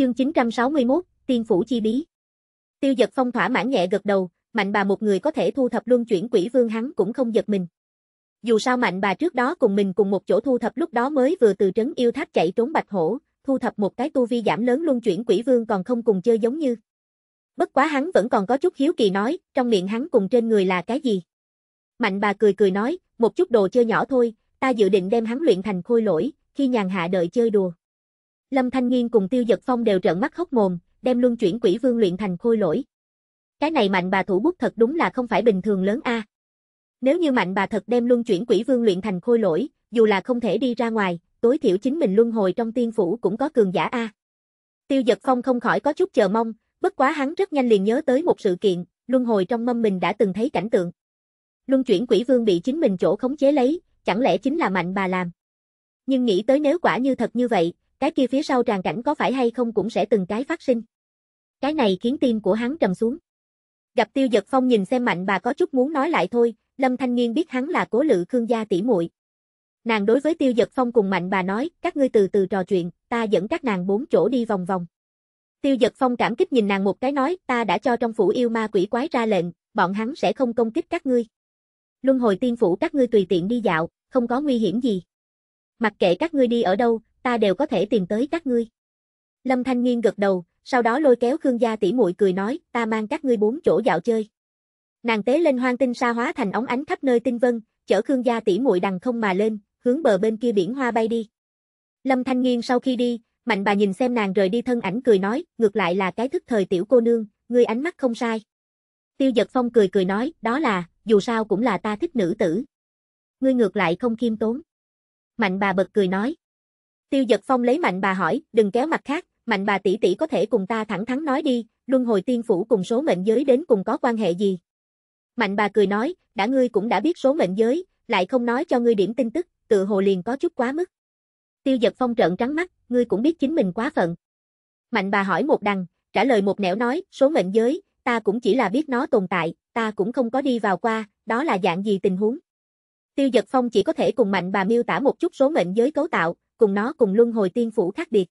Chương 961, Tiên Phủ Chi Bí Tiêu giật phong thỏa mãn nhẹ gật đầu, mạnh bà một người có thể thu thập luân chuyển quỷ vương hắn cũng không giật mình. Dù sao mạnh bà trước đó cùng mình cùng một chỗ thu thập lúc đó mới vừa từ trấn yêu tháp chạy trốn bạch hổ, thu thập một cái tu vi giảm lớn luân chuyển quỷ vương còn không cùng chơi giống như. Bất quá hắn vẫn còn có chút hiếu kỳ nói, trong miệng hắn cùng trên người là cái gì. Mạnh bà cười cười nói, một chút đồ chơi nhỏ thôi, ta dự định đem hắn luyện thành khôi lỗi, khi nhàn hạ đợi chơi đùa. Lâm Thanh Nghiên cùng Tiêu Giật Phong đều trợn mắt hốc mồm, đem luân chuyển quỷ vương luyện thành khôi lỗi. Cái này mạnh bà thủ bút thật đúng là không phải bình thường lớn a. À. Nếu như mạnh bà thật đem luân chuyển quỷ vương luyện thành khôi lỗi, dù là không thể đi ra ngoài, tối thiểu chính mình luân hồi trong tiên phủ cũng có cường giả a. À. Tiêu Giật Phong không khỏi có chút chờ mong, bất quá hắn rất nhanh liền nhớ tới một sự kiện, luân hồi trong mâm mình đã từng thấy cảnh tượng. Luân chuyển quỷ vương bị chính mình chỗ khống chế lấy, chẳng lẽ chính là mạnh bà làm. Nhưng nghĩ tới nếu quả như thật như vậy, cái kia phía sau tràn cảnh có phải hay không cũng sẽ từng cái phát sinh. Cái này khiến tim của hắn trầm xuống. Gặp Tiêu Dật Phong nhìn xem Mạnh bà có chút muốn nói lại thôi, Lâm Thanh Nghiên biết hắn là Cố Lự Khương gia tỷ muội. Nàng đối với Tiêu Dật Phong cùng Mạnh bà nói, các ngươi từ từ trò chuyện, ta dẫn các nàng bốn chỗ đi vòng vòng. Tiêu Dật Phong cảm kích nhìn nàng một cái nói, ta đã cho trong phủ yêu ma quỷ quái ra lệnh, bọn hắn sẽ không công kích các ngươi. Luân hồi tiên phủ các ngươi tùy tiện đi dạo, không có nguy hiểm gì. Mặc kệ các ngươi đi ở đâu, ta đều có thể tìm tới các ngươi. Lâm Thanh Nghiên gật đầu, sau đó lôi kéo Khương gia tỷ muội cười nói, ta mang các ngươi bốn chỗ dạo chơi. Nàng tế lên hoang tinh sa hóa thành ống ánh khắp nơi tinh vân, chở Khương gia tỷ muội đằng không mà lên, hướng bờ bên kia biển hoa bay đi. Lâm Thanh Nghiên sau khi đi, Mạnh bà nhìn xem nàng rời đi thân ảnh cười nói, ngược lại là cái thức thời tiểu cô nương, ngươi ánh mắt không sai. Tiêu Dật Phong cười cười nói, đó là, dù sao cũng là ta thích nữ tử. Ngươi ngược lại không khiêm tốn. Mạnh bà bật cười nói. Tiêu giật phong lấy mạnh bà hỏi, đừng kéo mặt khác, mạnh bà tỷ tỷ có thể cùng ta thẳng thắn nói đi, luân hồi tiên phủ cùng số mệnh giới đến cùng có quan hệ gì? Mạnh bà cười nói, đã ngươi cũng đã biết số mệnh giới, lại không nói cho ngươi điểm tin tức, tự hồ liền có chút quá mức. Tiêu giật phong trợn trắng mắt, ngươi cũng biết chính mình quá phận. Mạnh bà hỏi một đằng, trả lời một nẻo nói, số mệnh giới, ta cũng chỉ là biết nó tồn tại, ta cũng không có đi vào qua, đó là dạng gì tình huống. Tiêu giật phong chỉ có thể cùng mạnh bà miêu tả một chút số mệnh giới cấu tạo, cùng nó cùng luân hồi tiên phủ khác biệt.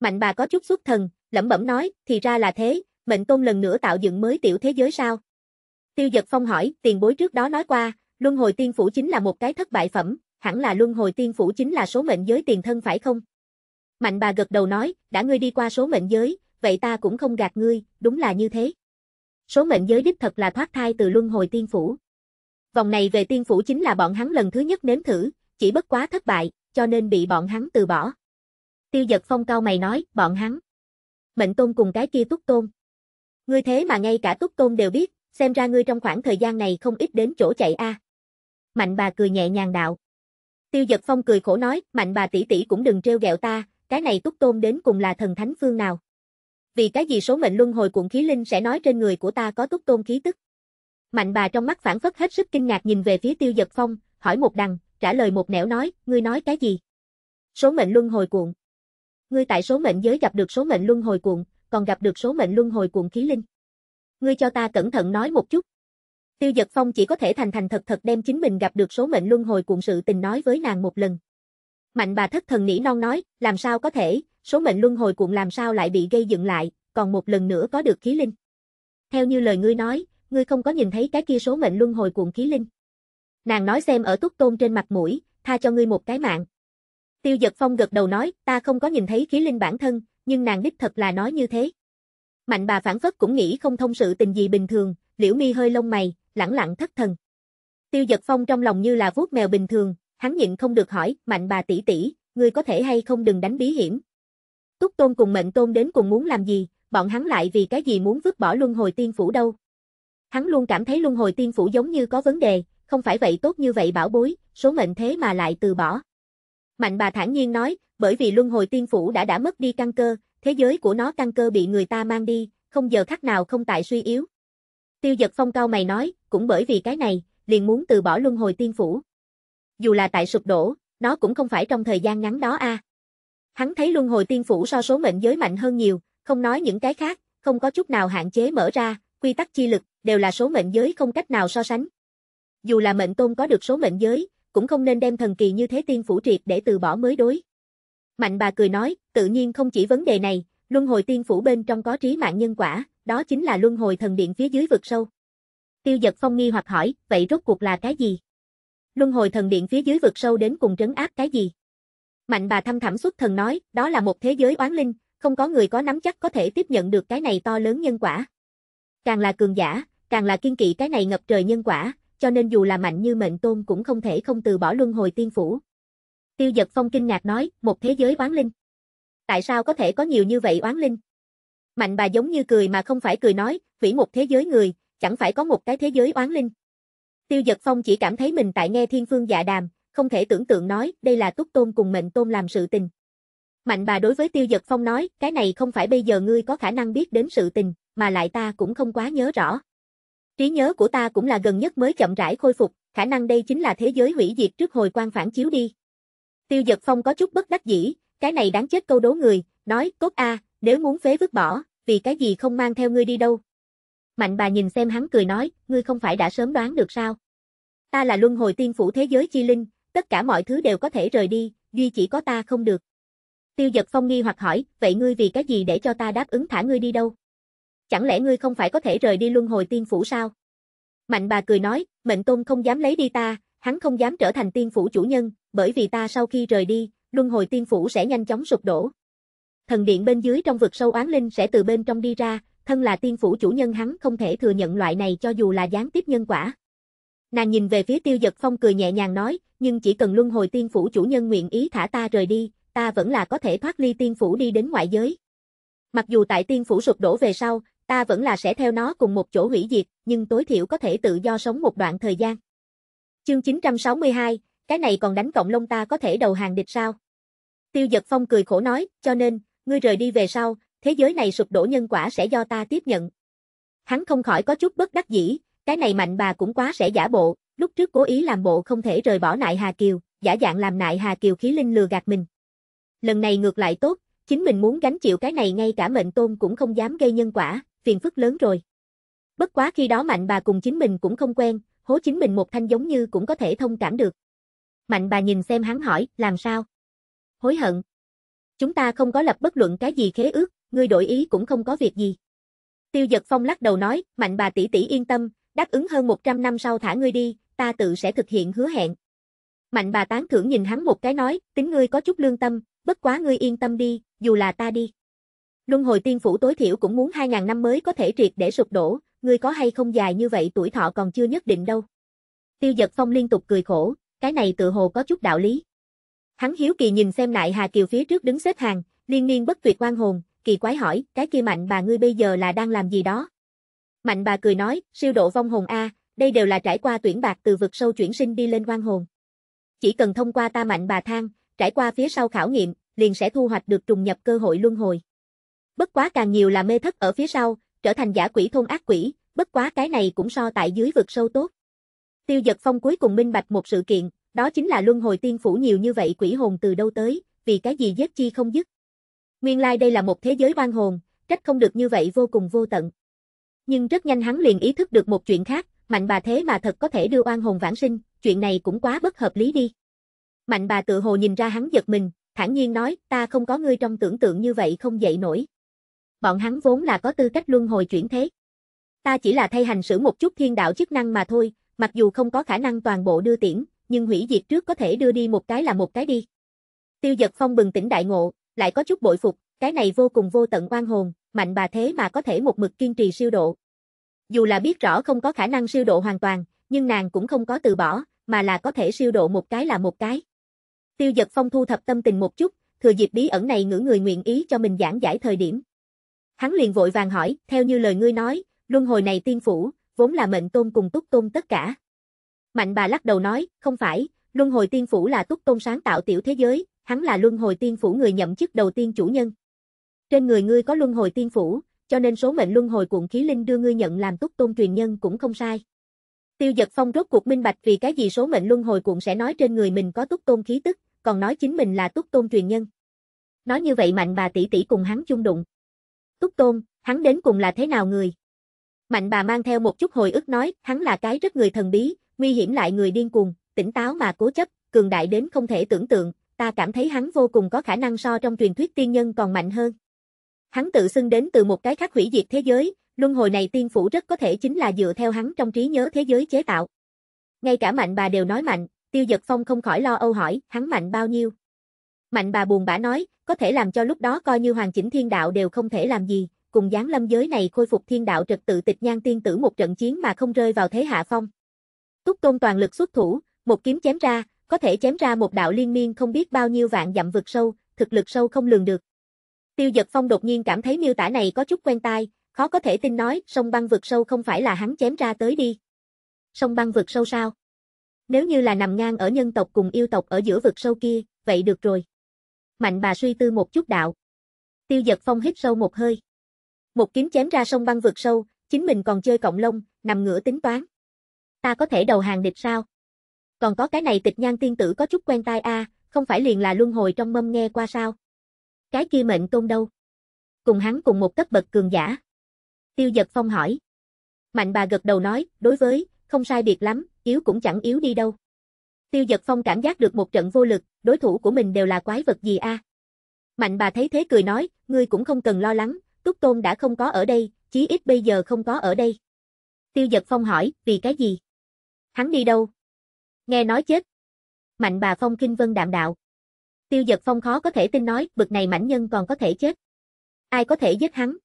Mạnh bà có chút xuất thần, lẩm bẩm nói, thì ra là thế, mệnh tôn lần nữa tạo dựng mới tiểu thế giới sao? Tiêu giật phong hỏi, tiền bối trước đó nói qua, luân hồi tiên phủ chính là một cái thất bại phẩm, hẳn là luân hồi tiên phủ chính là số mệnh giới tiền thân phải không? Mạnh bà gật đầu nói, đã ngươi đi qua số mệnh giới, vậy ta cũng không gạt ngươi, đúng là như thế. Số mệnh giới đích thật là thoát thai từ luân hồi tiên phủ. Vòng này về tiên phủ chính là bọn hắn lần thứ nhất nếm thử, chỉ bất quá thất bại, cho nên bị bọn hắn từ bỏ. Tiêu giật phong cao mày nói, bọn hắn. Mệnh tôn cùng cái kia túc tôn. Ngươi thế mà ngay cả túc tôn đều biết, xem ra ngươi trong khoảng thời gian này không ít đến chỗ chạy a. Mạnh bà cười nhẹ nhàng đạo. Tiêu giật phong cười khổ nói, mạnh bà tỷ tỷ cũng đừng trêu ghẹo ta, cái này túc tôn đến cùng là thần thánh phương nào. Vì cái gì số mệnh luân hồi cuộn khí linh sẽ nói trên người của ta có túc tôn khí tức. Mạnh bà trong mắt phản phất hết sức kinh ngạc nhìn về phía tiêu giật phong, hỏi một đằng, trả lời một nẻo nói, ngươi nói cái gì? Số mệnh luân hồi cuộn. Ngươi tại số mệnh giới gặp được số mệnh luân hồi cuộn, còn gặp được số mệnh luân hồi cuộn khí linh. Ngươi cho ta cẩn thận nói một chút. Tiêu Dật Phong chỉ có thể thành thành thật thật đem chính mình gặp được số mệnh luân hồi cuộn sự tình nói với nàng một lần. Mạnh bà thất thần nỉ non nói, làm sao có thể, số mệnh luân hồi cuộn làm sao lại bị gây dựng lại, còn một lần nữa có được khí linh. Theo như lời ngươi nói, ngươi không có nhìn thấy cái kia số mệnh luân hồi cuộn khí linh. Nàng nói xem ở túc tôn trên mặt mũi, tha cho ngươi một cái mạng. Tiêu giật phong gật đầu nói, ta không có nhìn thấy khí linh bản thân, nhưng nàng đích thật là nói như thế. Mạnh bà phản phất cũng nghĩ không thông sự tình gì bình thường, liễu mi hơi lông mày, lẳng lặng thất thần. Tiêu giật phong trong lòng như là vuốt mèo bình thường, hắn nhịn không được hỏi, mạnh bà tỷ tỷ, ngươi có thể hay không đừng đánh bí hiểm. Túc tôn cùng mệnh tôn đến cùng muốn làm gì, bọn hắn lại vì cái gì muốn vứt bỏ luân hồi tiên phủ đâu. Hắn luôn cảm thấy luân hồi tiên phủ giống như có vấn đề, không phải vậy tốt như vậy bảo bối, số mệnh thế mà lại từ bỏ. Mạnh bà thản nhiên nói, bởi vì luân hồi tiên phủ đã đã mất đi căn cơ, thế giới của nó căn cơ bị người ta mang đi, không giờ khắc nào không tại suy yếu. Tiêu giật phong cao mày nói, cũng bởi vì cái này, liền muốn từ bỏ luân hồi tiên phủ. Dù là tại sụp đổ, nó cũng không phải trong thời gian ngắn đó a. À. Hắn thấy luân hồi tiên phủ so số mệnh giới mạnh hơn nhiều, không nói những cái khác, không có chút nào hạn chế mở ra, quy tắc chi lực, đều là số mệnh giới không cách nào so sánh, dù là mệnh tôn có được số mệnh giới, cũng không nên đem thần kỳ như thế tiên phủ triệt để từ bỏ mới đối. Mạnh bà cười nói, tự nhiên không chỉ vấn đề này, luân hồi tiên phủ bên trong có trí mạng nhân quả, đó chính là luân hồi thần điện phía dưới vực sâu. Tiêu giật phong nghi hoặc hỏi, vậy rốt cuộc là cái gì? Luân hồi thần điện phía dưới vực sâu đến cùng trấn áp cái gì? Mạnh bà thăm thẳm xuất thần nói, đó là một thế giới oán linh, không có người có nắm chắc có thể tiếp nhận được cái này to lớn nhân quả. Càng là cường giả, càng là kiên kỵ cái này ngập trời nhân quả, cho nên dù là mạnh như mệnh tôn cũng không thể không từ bỏ luân hồi tiên phủ. Tiêu giật phong kinh ngạc nói, một thế giới oán linh. Tại sao có thể có nhiều như vậy oán linh? Mạnh bà giống như cười mà không phải cười nói, vĩ một thế giới người, chẳng phải có một cái thế giới oán linh. Tiêu giật phong chỉ cảm thấy mình tại nghe thiên phương dạ đàm, không thể tưởng tượng nói, đây là túc tôn cùng mệnh tôn làm sự tình. Mạnh bà đối với tiêu giật phong nói, cái này không phải bây giờ ngươi có khả năng biết đến sự tình, mà lại ta cũng không quá nhớ rõ. Trí nhớ của ta cũng là gần nhất mới chậm rãi khôi phục, khả năng đây chính là thế giới hủy diệt trước hồi quan phản chiếu đi. Tiêu giật phong có chút bất đắc dĩ, cái này đáng chết câu đố người, nói, cốt a, nếu muốn phế vứt bỏ, vì cái gì không mang theo ngươi đi đâu. Mạnh bà nhìn xem hắn cười nói, ngươi không phải đã sớm đoán được sao. Ta là luân hồi tiên phủ thế giới chi linh, tất cả mọi thứ đều có thể rời đi, duy chỉ có ta không được. Tiêu giật phong nghi hoặc hỏi, vậy ngươi vì cái gì để cho ta đáp ứng thả ngươi đi đâu? chẳng lẽ ngươi không phải có thể rời đi luân hồi tiên phủ sao? Mạnh bà cười nói, mệnh tôn không dám lấy đi ta, hắn không dám trở thành tiên phủ chủ nhân, bởi vì ta sau khi rời đi, luân hồi tiên phủ sẽ nhanh chóng sụp đổ. Thần điện bên dưới trong vực sâu oán linh sẽ từ bên trong đi ra, thân là tiên phủ chủ nhân hắn không thể thừa nhận loại này cho dù là gián tiếp nhân quả. Nàng nhìn về phía tiêu giật phong cười nhẹ nhàng nói, nhưng chỉ cần luân hồi tiên phủ chủ nhân nguyện ý thả ta rời đi, ta vẫn là có thể thoát ly tiên phủ đi đến ngoại giới. Mặc dù tại tiên phủ sụp đổ về sau, ta vẫn là sẽ theo nó cùng một chỗ hủy diệt, nhưng tối thiểu có thể tự do sống một đoạn thời gian. Chương 962, cái này còn đánh cộng lông ta có thể đầu hàng địch sao? Tiêu giật phong cười khổ nói, cho nên, ngươi rời đi về sau, thế giới này sụp đổ nhân quả sẽ do ta tiếp nhận. Hắn không khỏi có chút bất đắc dĩ, cái này mạnh bà cũng quá sẽ giả bộ, lúc trước cố ý làm bộ không thể rời bỏ nại Hà Kiều, giả dạng làm nại Hà Kiều khí linh lừa gạt mình. Lần này ngược lại tốt, chính mình muốn gánh chịu cái này ngay cả mệnh tôn cũng không dám gây nhân quả, phiền phức lớn rồi. Bất quá khi đó mạnh bà cùng chính mình cũng không quen, hố chính mình một thanh giống như cũng có thể thông cảm được. Mạnh bà nhìn xem hắn hỏi, làm sao? Hối hận. Chúng ta không có lập bất luận cái gì khế ước, ngươi đổi ý cũng không có việc gì. Tiêu giật phong lắc đầu nói, mạnh bà tỷ tỷ yên tâm, đáp ứng hơn 100 năm sau thả ngươi đi, ta tự sẽ thực hiện hứa hẹn. Mạnh bà tán thưởng nhìn hắn một cái nói, tính ngươi có chút lương tâm, bất quá ngươi yên tâm đi, dù là ta đi. Luân hồi tiên phủ tối thiểu cũng muốn 2.000 năm mới có thể triệt để sụp đổ, ngươi có hay không dài như vậy tuổi thọ còn chưa nhất định đâu. Tiêu giật phong liên tục cười khổ, cái này tự hồ có chút đạo lý. Hắn hiếu kỳ nhìn xem lại Hà Kiều phía trước đứng xếp hàng, liên miên bất tuyệt quan hồn, kỳ quái hỏi, cái kia mạnh bà ngươi bây giờ là đang làm gì đó? Mạnh bà cười nói, siêu độ vong hồn A, đây đều là trải qua tuyển bạc từ vực sâu chuyển sinh đi lên quan hồn. Chỉ cần thông qua ta mạnh bà thang, trải qua phía sau khảo nghiệm, liền sẽ thu hoạch được trùng nhập cơ hội luân hồi. Bất quá càng nhiều là mê thất ở phía sau, trở thành giả quỷ thôn ác quỷ, bất quá cái này cũng so tại dưới vực sâu tốt. Tiêu giật phong cuối cùng minh bạch một sự kiện, đó chính là luân hồi tiên phủ nhiều như vậy quỷ hồn từ đâu tới, vì cái gì giết chi không dứt. Nguyên lai like đây là một thế giới oan hồn, trách không được như vậy vô cùng vô tận. Nhưng rất nhanh hắn liền ý thức được một chuyện khác, mạnh bà thế mà thật có thể đưa oan hồn vãng sinh, chuyện này cũng quá bất hợp lý đi. Mạnh bà tự hồ nhìn ra hắn giật mình, thản nhiên nói, ta không có ngươi trong tưởng tượng như vậy không dậy nổi bọn hắn vốn là có tư cách luân hồi chuyển thế. Ta chỉ là thay hành xử một chút thiên đạo chức năng mà thôi, mặc dù không có khả năng toàn bộ đưa tiễn, nhưng hủy diệt trước có thể đưa đi một cái là một cái đi. Tiêu giật phong bừng tỉnh đại ngộ, lại có chút bội phục, cái này vô cùng vô tận oan hồn, mạnh bà thế mà có thể một mực kiên trì siêu độ. Dù là biết rõ không có khả năng siêu độ hoàn toàn, nhưng nàng cũng không có từ bỏ, mà là có thể siêu độ một cái là một cái. Tiêu giật phong thu thập tâm tình một chút, thừa dịp bí ẩn này ngữ người nguyện ý cho mình giảng giải thời điểm. Hắn liền vội vàng hỏi, theo như lời ngươi nói, luân hồi này tiên phủ, vốn là mệnh tôn cùng túc tôn tất cả. Mạnh bà lắc đầu nói, không phải, luân hồi tiên phủ là túc tôn sáng tạo tiểu thế giới, hắn là luân hồi tiên phủ người nhậm chức đầu tiên chủ nhân. Trên người ngươi có luân hồi tiên phủ, cho nên số mệnh luân hồi cuộn khí linh đưa ngươi nhận làm túc tôn truyền nhân cũng không sai. Tiêu giật phong rốt cuộc minh bạch vì cái gì số mệnh luân hồi cuộn sẽ nói trên người mình có túc tôn khí tức, còn nói chính mình là túc tôn truyền nhân. Nói như vậy mạnh bà tỷ tỷ cùng hắn chung đụng, Túc Tôn, hắn đến cùng là thế nào người? Mạnh bà mang theo một chút hồi ức nói, hắn là cái rất người thần bí, nguy hiểm lại người điên cuồng, tỉnh táo mà cố chấp, cường đại đến không thể tưởng tượng, ta cảm thấy hắn vô cùng có khả năng so trong truyền thuyết tiên nhân còn mạnh hơn. Hắn tự xưng đến từ một cái khác hủy diệt thế giới, luân hồi này tiên phủ rất có thể chính là dựa theo hắn trong trí nhớ thế giới chế tạo. Ngay cả mạnh bà đều nói mạnh, Tiêu Dật Phong không khỏi lo âu hỏi, hắn mạnh bao nhiêu? Mạnh bà buồn bã nói, có thể làm cho lúc đó coi như hoàn chỉnh thiên đạo đều không thể làm gì, cùng giáng lâm giới này khôi phục thiên đạo trật tự tịch nhan tiên tử một trận chiến mà không rơi vào thế hạ phong. Túc Tôn toàn lực xuất thủ, một kiếm chém ra, có thể chém ra một đạo liên miên không biết bao nhiêu vạn dặm vực sâu, thực lực sâu không lường được. Tiêu Dật Phong đột nhiên cảm thấy miêu tả này có chút quen tai, khó có thể tin nói, sông băng vực sâu không phải là hắn chém ra tới đi. Sông băng vực sâu sao? Nếu như là nằm ngang ở nhân tộc cùng yêu tộc ở giữa vực sâu kia, vậy được rồi. Mạnh bà suy tư một chút đạo. Tiêu giật phong hít sâu một hơi. Một kiếm chém ra sông băng vượt sâu, chính mình còn chơi cộng lông, nằm ngửa tính toán. Ta có thể đầu hàng địch sao? Còn có cái này tịch nhan tiên tử có chút quen tai a, à, không phải liền là luân hồi trong mâm nghe qua sao? Cái kia mệnh tôn đâu? Cùng hắn cùng một cấp bậc cường giả. Tiêu giật phong hỏi. Mạnh bà gật đầu nói, đối với, không sai biệt lắm, yếu cũng chẳng yếu đi đâu. Tiêu giật phong cảm giác được một trận vô lực, đối thủ của mình đều là quái vật gì a? Mạnh bà thấy thế cười nói, ngươi cũng không cần lo lắng, Túc Tôn đã không có ở đây, chí ít bây giờ không có ở đây. Tiêu Dật Phong hỏi, vì cái gì? Hắn đi đâu? Nghe nói chết. Mạnh bà Phong kinh vân đạm đạo. Tiêu Dật Phong khó có thể tin nói, bực này mảnh nhân còn có thể chết. Ai có thể giết hắn?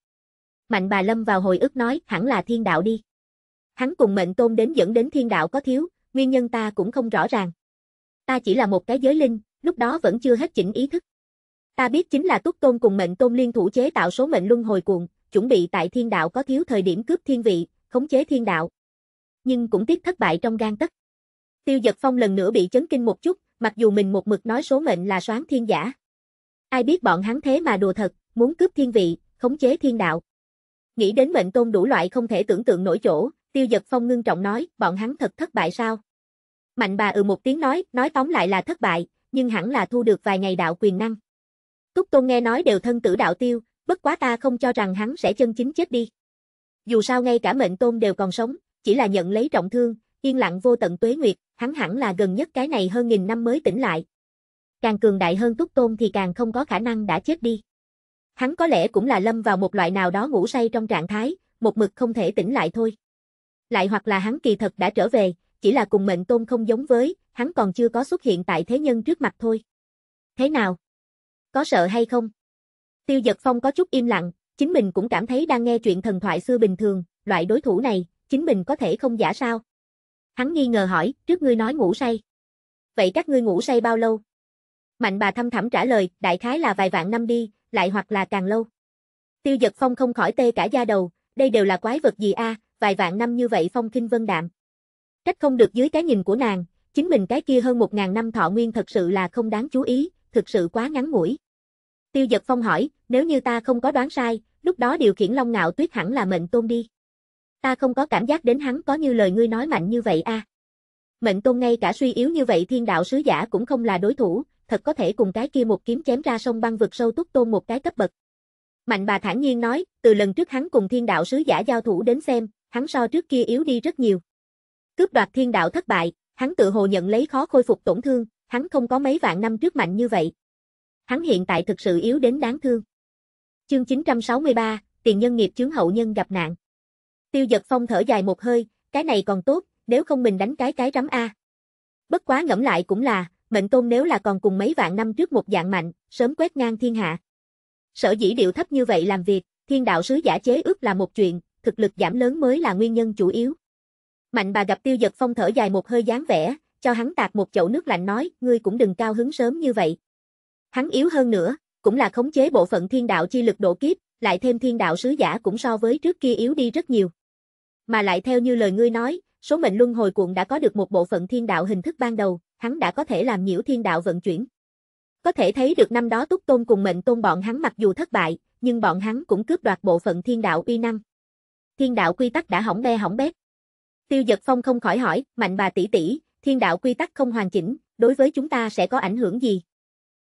Mạnh bà Lâm vào hồi ức nói, hẳn là thiên đạo đi. Hắn cùng mệnh tôn đến dẫn đến thiên đạo có thiếu, nguyên nhân ta cũng không rõ ràng ta chỉ là một cái giới linh, lúc đó vẫn chưa hết chỉnh ý thức. Ta biết chính là túc tôn cùng mệnh tôn liên thủ chế tạo số mệnh luân hồi cuồng, chuẩn bị tại thiên đạo có thiếu thời điểm cướp thiên vị, khống chế thiên đạo. Nhưng cũng tiếc thất bại trong gan tất. Tiêu giật phong lần nữa bị chấn kinh một chút, mặc dù mình một mực nói số mệnh là soán thiên giả. Ai biết bọn hắn thế mà đùa thật, muốn cướp thiên vị, khống chế thiên đạo. Nghĩ đến mệnh tôn đủ loại không thể tưởng tượng nổi chỗ, tiêu giật phong ngưng trọng nói, bọn hắn thật thất bại sao? Mạnh bà ừ một tiếng nói, nói tóm lại là thất bại, nhưng hẳn là thu được vài ngày đạo quyền năng. Túc Tôn nghe nói đều thân tử đạo tiêu, bất quá ta không cho rằng hắn sẽ chân chính chết đi. Dù sao ngay cả mệnh tôn đều còn sống, chỉ là nhận lấy trọng thương, yên lặng vô tận tuế nguyệt, hắn hẳn là gần nhất cái này hơn nghìn năm mới tỉnh lại. Càng cường đại hơn Túc Tôn thì càng không có khả năng đã chết đi. Hắn có lẽ cũng là lâm vào một loại nào đó ngủ say trong trạng thái, một mực không thể tỉnh lại thôi. Lại hoặc là hắn kỳ thật đã trở về, chỉ là cùng mệnh tôn không giống với, hắn còn chưa có xuất hiện tại thế nhân trước mặt thôi. Thế nào? Có sợ hay không? Tiêu giật phong có chút im lặng, chính mình cũng cảm thấy đang nghe chuyện thần thoại xưa bình thường, loại đối thủ này, chính mình có thể không giả sao? Hắn nghi ngờ hỏi, trước ngươi nói ngủ say. Vậy các ngươi ngủ say bao lâu? Mạnh bà thâm thẳm trả lời, đại khái là vài vạn năm đi, lại hoặc là càng lâu. Tiêu giật phong không khỏi tê cả da đầu, đây đều là quái vật gì a à, vài vạn năm như vậy phong kinh vân đạm. Trách không được dưới cái nhìn của nàng, chính mình cái kia hơn 1.000 năm thọ nguyên thật sự là không đáng chú ý, thực sự quá ngắn ngủi. Tiêu giật phong hỏi, nếu như ta không có đoán sai, lúc đó điều khiển long ngạo tuyết hẳn là mệnh tôn đi. Ta không có cảm giác đến hắn có như lời ngươi nói mạnh như vậy a. Mệnh tôn ngay cả suy yếu như vậy thiên đạo sứ giả cũng không là đối thủ, thật có thể cùng cái kia một kiếm chém ra sông băng vực sâu túc tôn một cái cấp bậc. Mạnh bà thản nhiên nói, từ lần trước hắn cùng thiên đạo sứ giả giao thủ đến xem, hắn so trước kia yếu đi rất nhiều. Cướp đoạt thiên đạo thất bại, hắn tự hồ nhận lấy khó khôi phục tổn thương, hắn không có mấy vạn năm trước mạnh như vậy. Hắn hiện tại thực sự yếu đến đáng thương. Chương 963, tiền nhân nghiệp chướng hậu nhân gặp nạn. Tiêu giật phong thở dài một hơi, cái này còn tốt, nếu không mình đánh cái cái rắm A. Bất quá ngẫm lại cũng là, mệnh tôn nếu là còn cùng mấy vạn năm trước một dạng mạnh, sớm quét ngang thiên hạ. Sở dĩ điệu thấp như vậy làm việc, thiên đạo sứ giả chế ước là một chuyện, thực lực giảm lớn mới là nguyên nhân chủ yếu. Mạnh bà gặp tiêu giật phong thở dài một hơi dáng vẻ, cho hắn tạt một chậu nước lạnh nói, ngươi cũng đừng cao hứng sớm như vậy. Hắn yếu hơn nữa, cũng là khống chế bộ phận thiên đạo chi lực độ kiếp, lại thêm thiên đạo sứ giả cũng so với trước kia yếu đi rất nhiều. Mà lại theo như lời ngươi nói, số mệnh luân hồi cuộn đã có được một bộ phận thiên đạo hình thức ban đầu, hắn đã có thể làm nhiễu thiên đạo vận chuyển. Có thể thấy được năm đó Túc Tôn cùng mệnh tôn bọn hắn mặc dù thất bại, nhưng bọn hắn cũng cướp đoạt bộ phận thiên đạo uy năng. Thiên đạo quy tắc đã hỏng be hỏng bét. Tiêu Giật Phong không khỏi hỏi, mạnh bà tỷ tỷ, thiên đạo quy tắc không hoàn chỉnh, đối với chúng ta sẽ có ảnh hưởng gì?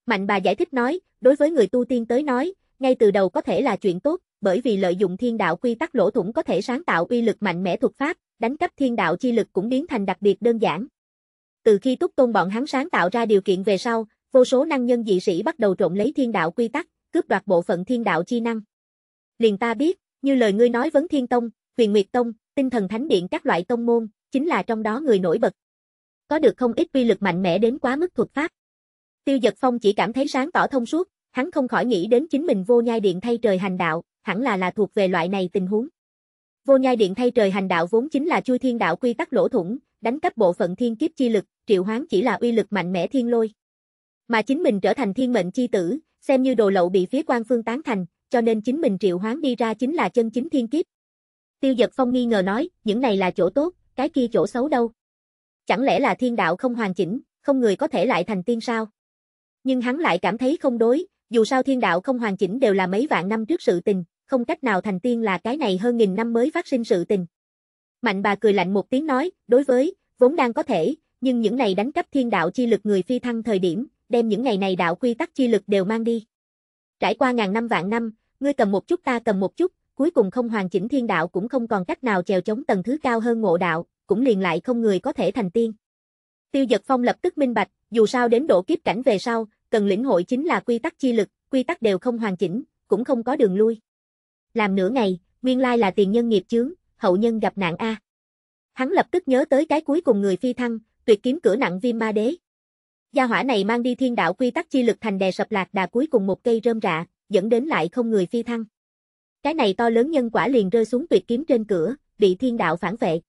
Mạnh bà giải thích nói, đối với người tu tiên tới nói, ngay từ đầu có thể là chuyện tốt, bởi vì lợi dụng thiên đạo quy tắc lỗ thủng có thể sáng tạo uy lực mạnh mẽ thuật pháp, đánh cấp thiên đạo chi lực cũng biến thành đặc biệt đơn giản. Từ khi Túc Tôn bọn hắn sáng tạo ra điều kiện về sau, vô số năng nhân dị sĩ bắt đầu trộn lấy thiên đạo quy tắc, cướp đoạt bộ phận thiên đạo chi năng. Liền ta biết, như lời ngươi nói vấn thiên tông, huyền nguyệt tông, tinh thần thánh điện các loại tông môn, chính là trong đó người nổi bật. Có được không ít quy lực mạnh mẽ đến quá mức thuật pháp. Tiêu giật phong chỉ cảm thấy sáng tỏ thông suốt, hắn không khỏi nghĩ đến chính mình vô nhai điện thay trời hành đạo, hẳn là là thuộc về loại này tình huống. Vô nhai điện thay trời hành đạo vốn chính là chui thiên đạo quy tắc lỗ thủng, đánh cấp bộ phận thiên kiếp chi lực, triệu hoán chỉ là uy lực mạnh mẽ thiên lôi. Mà chính mình trở thành thiên mệnh chi tử, xem như đồ lậu bị phía quan phương tán thành, cho nên chính mình triệu hoán đi ra chính là chân chính thiên kiếp, Tiêu giật phong nghi ngờ nói, những này là chỗ tốt, cái kia chỗ xấu đâu. Chẳng lẽ là thiên đạo không hoàn chỉnh, không người có thể lại thành tiên sao? Nhưng hắn lại cảm thấy không đối, dù sao thiên đạo không hoàn chỉnh đều là mấy vạn năm trước sự tình, không cách nào thành tiên là cái này hơn nghìn năm mới phát sinh sự tình. Mạnh bà cười lạnh một tiếng nói, đối với, vốn đang có thể, nhưng những này đánh cắp thiên đạo chi lực người phi thăng thời điểm, đem những ngày này đạo quy tắc chi lực đều mang đi. Trải qua ngàn năm vạn năm, ngươi cầm một chút ta cầm một chút, cuối cùng không hoàn chỉnh thiên đạo cũng không còn cách nào chèo chống tầng thứ cao hơn ngộ đạo, cũng liền lại không người có thể thành tiên. Tiêu Dật Phong lập tức minh bạch, dù sao đến độ kiếp cảnh về sau, cần lĩnh hội chính là quy tắc chi lực, quy tắc đều không hoàn chỉnh, cũng không có đường lui. Làm nửa ngày, nguyên lai là tiền nhân nghiệp chướng, hậu nhân gặp nạn a. Hắn lập tức nhớ tới cái cuối cùng người phi thăng, tuyệt kiếm cửa nặng viêm ma đế. Gia hỏa này mang đi thiên đạo quy tắc chi lực thành đè sập lạc đà cuối cùng một cây rơm rạ, dẫn đến lại không người phi thăng. Cái này to lớn nhân quả liền rơi xuống tuyệt kiếm trên cửa, bị thiên đạo phản vệ.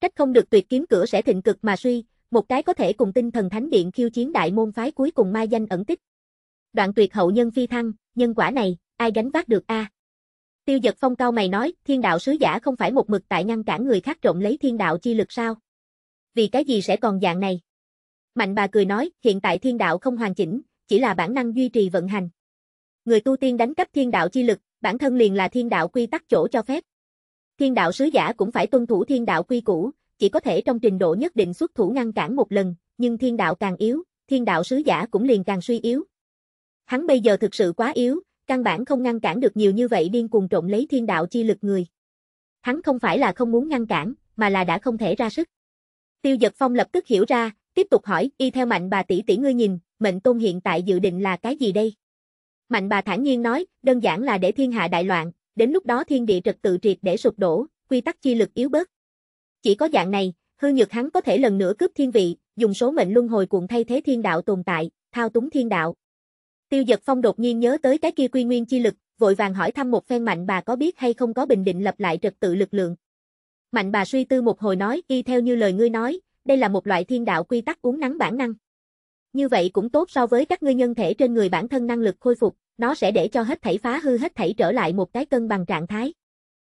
cách không được tuyệt kiếm cửa sẽ thịnh cực mà suy, một cái có thể cùng tinh thần thánh điện khiêu chiến đại môn phái cuối cùng mai danh ẩn tích. Đoạn tuyệt hậu nhân phi thăng, nhân quả này, ai gánh vác được a? À? Tiêu giật phong cao mày nói, thiên đạo sứ giả không phải một mực tại ngăn cản người khác trộm lấy thiên đạo chi lực sao? Vì cái gì sẽ còn dạng này? Mạnh bà cười nói, hiện tại thiên đạo không hoàn chỉnh, chỉ là bản năng duy trì vận hành. Người tu tiên đánh cắp thiên đạo chi lực, bản thân liền là thiên đạo quy tắc chỗ cho phép. Thiên đạo sứ giả cũng phải tuân thủ thiên đạo quy củ, chỉ có thể trong trình độ nhất định xuất thủ ngăn cản một lần, nhưng thiên đạo càng yếu, thiên đạo sứ giả cũng liền càng suy yếu. Hắn bây giờ thực sự quá yếu, căn bản không ngăn cản được nhiều như vậy điên cuồng trộm lấy thiên đạo chi lực người. Hắn không phải là không muốn ngăn cản, mà là đã không thể ra sức. Tiêu Dật Phong lập tức hiểu ra, tiếp tục hỏi, y theo mạnh bà tỷ tỷ ngươi nhìn, mệnh tôn hiện tại dự định là cái gì đây? Mạnh bà thản nhiên nói, đơn giản là để thiên hạ đại loạn, đến lúc đó thiên địa trật tự triệt để sụp đổ, quy tắc chi lực yếu bớt. Chỉ có dạng này, hư nhược hắn có thể lần nữa cướp thiên vị, dùng số mệnh luân hồi cuộn thay thế thiên đạo tồn tại, thao túng thiên đạo. Tiêu Dật Phong đột nhiên nhớ tới cái kia quy nguyên chi lực, vội vàng hỏi thăm một phen mạnh bà có biết hay không có bình định lập lại trật tự lực lượng. Mạnh bà suy tư một hồi nói, y theo như lời ngươi nói, đây là một loại thiên đạo quy tắc uống nắng bản năng như vậy cũng tốt so với các ngươi nhân thể trên người bản thân năng lực khôi phục, nó sẽ để cho hết thảy phá hư hết thảy trở lại một cái cân bằng trạng thái.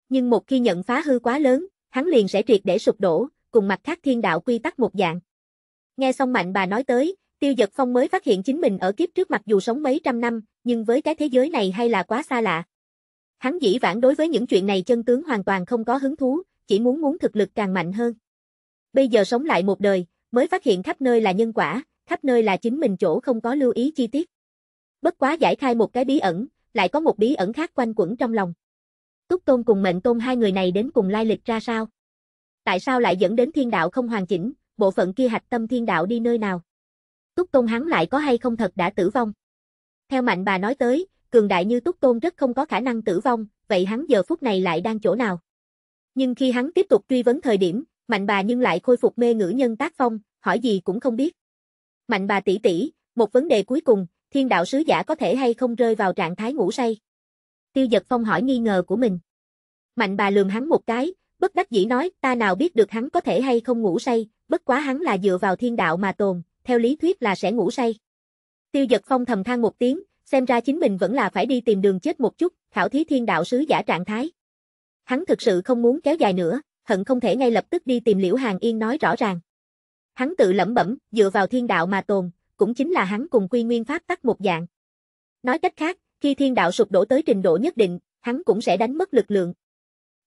Nhưng một khi nhận phá hư quá lớn, hắn liền sẽ triệt để sụp đổ, cùng mặt khác thiên đạo quy tắc một dạng. Nghe xong mạnh bà nói tới, tiêu giật phong mới phát hiện chính mình ở kiếp trước mặc dù sống mấy trăm năm, nhưng với cái thế giới này hay là quá xa lạ. Hắn dĩ vãng đối với những chuyện này chân tướng hoàn toàn không có hứng thú, chỉ muốn muốn thực lực càng mạnh hơn. Bây giờ sống lại một đời, mới phát hiện khắp nơi là nhân quả, khắp nơi là chính mình chỗ không có lưu ý chi tiết. Bất quá giải khai một cái bí ẩn, lại có một bí ẩn khác quanh quẩn trong lòng. Túc Tôn cùng Mệnh Tôn hai người này đến cùng lai lịch ra sao? Tại sao lại dẫn đến thiên đạo không hoàn chỉnh, bộ phận kia hạch tâm thiên đạo đi nơi nào? Túc Tôn hắn lại có hay không thật đã tử vong? Theo mạnh bà nói tới, cường đại như Túc Tôn rất không có khả năng tử vong, vậy hắn giờ phút này lại đang chỗ nào? Nhưng khi hắn tiếp tục truy vấn thời điểm, mạnh bà nhưng lại khôi phục mê ngữ nhân tác phong, hỏi gì cũng không biết. Mạnh bà tỷ tỷ, một vấn đề cuối cùng, thiên đạo sứ giả có thể hay không rơi vào trạng thái ngủ say? Tiêu giật phong hỏi nghi ngờ của mình. Mạnh bà lườm hắn một cái, bất đắc dĩ nói ta nào biết được hắn có thể hay không ngủ say, bất quá hắn là dựa vào thiên đạo mà tồn, theo lý thuyết là sẽ ngủ say. Tiêu giật phong thầm than một tiếng, xem ra chính mình vẫn là phải đi tìm đường chết một chút, khảo thí thiên đạo sứ giả trạng thái. Hắn thực sự không muốn kéo dài nữa, hận không thể ngay lập tức đi tìm Liễu Hàng Yên nói rõ ràng. Hắn tự lẩm bẩm, dựa vào thiên đạo mà tồn, cũng chính là hắn cùng quy nguyên pháp tắc một dạng. Nói cách khác, khi thiên đạo sụp đổ tới trình độ nhất định, hắn cũng sẽ đánh mất lực lượng.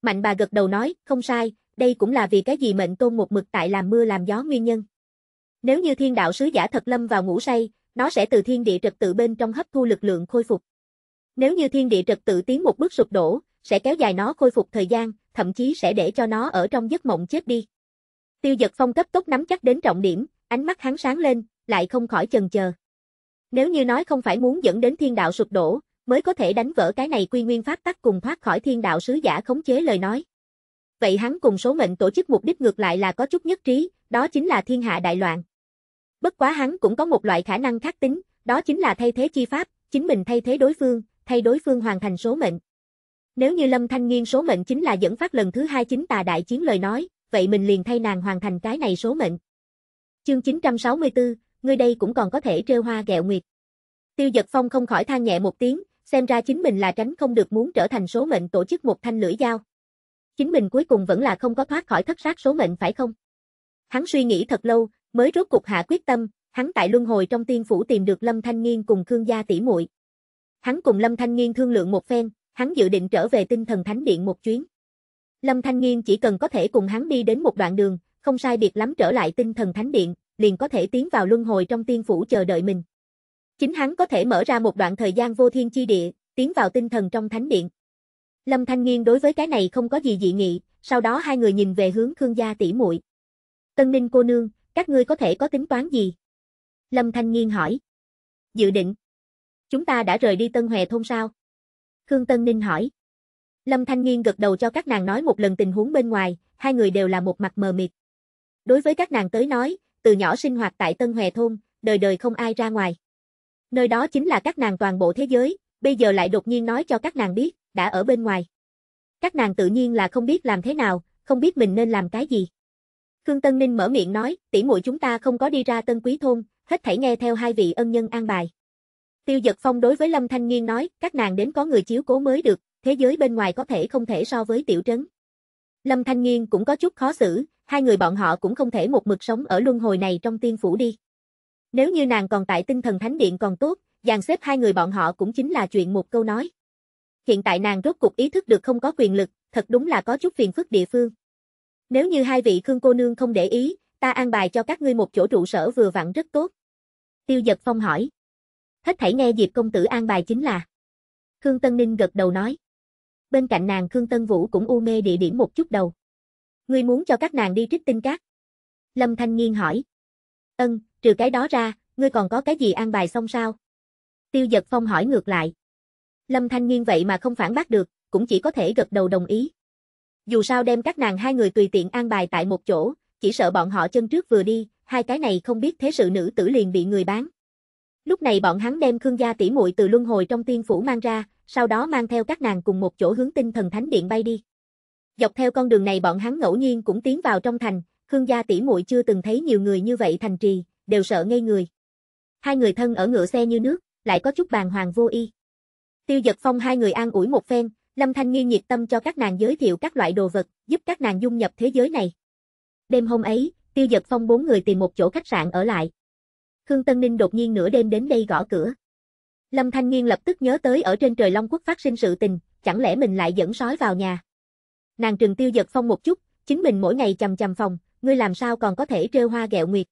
Mạnh bà gật đầu nói, không sai, đây cũng là vì cái gì mệnh tôn một mực tại làm mưa làm gió nguyên nhân. Nếu như thiên đạo sứ giả thật lâm vào ngủ say, nó sẽ từ thiên địa trật tự bên trong hấp thu lực lượng khôi phục. Nếu như thiên địa trật tự tiến một bước sụp đổ, sẽ kéo dài nó khôi phục thời gian, thậm chí sẽ để cho nó ở trong giấc mộng chết đi. Tiêu giật phong cấp tốc nắm chắc đến trọng điểm, ánh mắt hắn sáng lên, lại không khỏi chần chờ. Nếu như nói không phải muốn dẫn đến thiên đạo sụp đổ, mới có thể đánh vỡ cái này quy nguyên pháp tắc cùng thoát khỏi thiên đạo sứ giả khống chế lời nói. Vậy hắn cùng số mệnh tổ chức mục đích ngược lại là có chút nhất trí, đó chính là thiên hạ đại loạn. Bất quá hắn cũng có một loại khả năng khác tính, đó chính là thay thế chi pháp, chính mình thay thế đối phương, thay đối phương hoàn thành số mệnh. Nếu như Lâm Thanh Nghiên số mệnh chính là dẫn phát lần thứ hai chính tà đại chiến lời nói, vậy mình liền thay nàng hoàn thành cái này số mệnh. Chương 964, ngươi đây cũng còn có thể trêu hoa gẹo nguyệt. Tiêu giật phong không khỏi than nhẹ một tiếng, xem ra chính mình là tránh không được muốn trở thành số mệnh tổ chức một thanh lưỡi dao. Chính mình cuối cùng vẫn là không có thoát khỏi thất sát số mệnh phải không? Hắn suy nghĩ thật lâu, mới rốt cục hạ quyết tâm, hắn tại luân hồi trong tiên phủ tìm được Lâm Thanh Nghiên cùng Khương gia tỷ muội. Hắn cùng Lâm Thanh Nghiên thương lượng một phen, hắn dự định trở về tinh thần thánh điện một chuyến. Lâm Thanh Nghiên chỉ cần có thể cùng hắn đi đến một đoạn đường, không sai biệt lắm trở lại tinh thần thánh điện, liền có thể tiến vào luân hồi trong tiên phủ chờ đợi mình. Chính hắn có thể mở ra một đoạn thời gian vô thiên chi địa, tiến vào tinh thần trong thánh điện. Lâm Thanh Nghiên đối với cái này không có gì dị nghị, sau đó hai người nhìn về hướng Khương gia tỷ muội. Tân Ninh cô nương, các ngươi có thể có tính toán gì? Lâm Thanh Nghiên hỏi. Dự định. Chúng ta đã rời đi Tân Hòe thôn sao? Khương Tân Ninh hỏi. Lâm Thanh Nghiên gật đầu cho các nàng nói một lần tình huống bên ngoài, hai người đều là một mặt mờ mịt. Đối với các nàng tới nói, từ nhỏ sinh hoạt tại Tân Hòe Thôn, đời đời không ai ra ngoài. Nơi đó chính là các nàng toàn bộ thế giới, bây giờ lại đột nhiên nói cho các nàng biết, đã ở bên ngoài. Các nàng tự nhiên là không biết làm thế nào, không biết mình nên làm cái gì. Khương Tân Ninh mở miệng nói, tỷ muội chúng ta không có đi ra Tân Quý Thôn, hết thảy nghe theo hai vị ân nhân an bài. Tiêu Dật Phong đối với Lâm Thanh Nghiên nói, các nàng đến có người chiếu cố mới được, thế giới bên ngoài có thể không thể so với tiểu trấn. Lâm Thanh Nghiên cũng có chút khó xử, hai người bọn họ cũng không thể một mực sống ở luân hồi này trong tiên phủ đi. Nếu như nàng còn tại tinh thần thánh điện còn tốt, dàn xếp hai người bọn họ cũng chính là chuyện một câu nói. Hiện tại nàng rốt cục ý thức được không có quyền lực, thật đúng là có chút phiền phức địa phương. Nếu như hai vị Khương cô nương không để ý, ta an bài cho các ngươi một chỗ trụ sở vừa vặn rất tốt. Tiêu Dật Phong hỏi. Hết thảy nghe Diệp công tử an bài chính là. Khương Tân Ninh gật đầu nói bên cạnh nàng Khương Tân Vũ cũng u mê địa điểm một chút đầu. Ngươi muốn cho các nàng đi trích tinh cát? Lâm Thanh Nghiên hỏi. Ân, trừ cái đó ra, ngươi còn có cái gì an bài xong sao? Tiêu Dật Phong hỏi ngược lại. Lâm Thanh Nghiên vậy mà không phản bác được, cũng chỉ có thể gật đầu đồng ý. Dù sao đem các nàng hai người tùy tiện an bài tại một chỗ, chỉ sợ bọn họ chân trước vừa đi, hai cái này không biết thế sự nữ tử liền bị người bán. Lúc này bọn hắn đem Khương gia tỷ muội từ luân hồi trong tiên phủ mang ra, sau đó mang theo các nàng cùng một chỗ hướng tinh thần thánh điện bay đi. Dọc theo con đường này bọn hắn ngẫu nhiên cũng tiến vào trong thành, Khương gia tỷ muội chưa từng thấy nhiều người như vậy thành trì, đều sợ ngây người. Hai người thân ở ngựa xe như nước, lại có chút bàng hoàng vô y. Tiêu giật Phong hai người an ủi một phen, Lâm Thanh Nghi nhiệt tâm cho các nàng giới thiệu các loại đồ vật, giúp các nàng dung nhập thế giới này. Đêm hôm ấy, Tiêu giật Phong bốn người tìm một chỗ khách sạn ở lại. Khương Tân Ninh đột nhiên nửa đêm đến đây gõ cửa. Lâm Thanh Nghiên lập tức nhớ tới ở trên trời Long Quốc phát sinh sự tình, chẳng lẽ mình lại dẫn sói vào nhà. Nàng trừng tiêu giật phong một chút, chính mình mỗi ngày chầm chầm phòng, ngươi làm sao còn có thể trêu hoa gẹo nguyệt.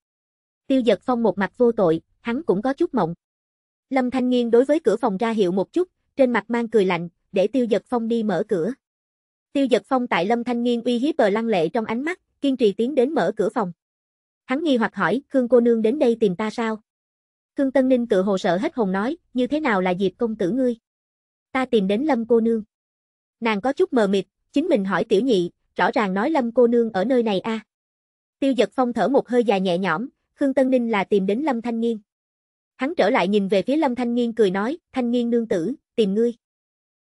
Tiêu giật phong một mặt vô tội, hắn cũng có chút mộng. Lâm Thanh Nghiên đối với cửa phòng ra hiệu một chút, trên mặt mang cười lạnh, để tiêu giật phong đi mở cửa. Tiêu giật phong tại Lâm Thanh Nghiên uy hiếp bờ lăng lệ trong ánh mắt, kiên trì tiến đến mở cửa phòng. Hắn nghi hoặc hỏi, Khương cô nương đến đây tìm ta sao? Khương Tân Ninh tự hồ sợ hết hồn nói, như thế nào là Diệp công tử ngươi? Ta tìm đến Lâm cô nương. Nàng có chút mờ mịt, chính mình hỏi tiểu nhị, rõ ràng nói Lâm cô nương ở nơi này a. À. Tiêu giật phong thở một hơi dài nhẹ nhõm, Khương Tân Ninh là tìm đến Lâm Thanh Nghiên. Hắn trở lại nhìn về phía Lâm Thanh Nghiên cười nói, Thanh Nghiên nương tử, tìm ngươi.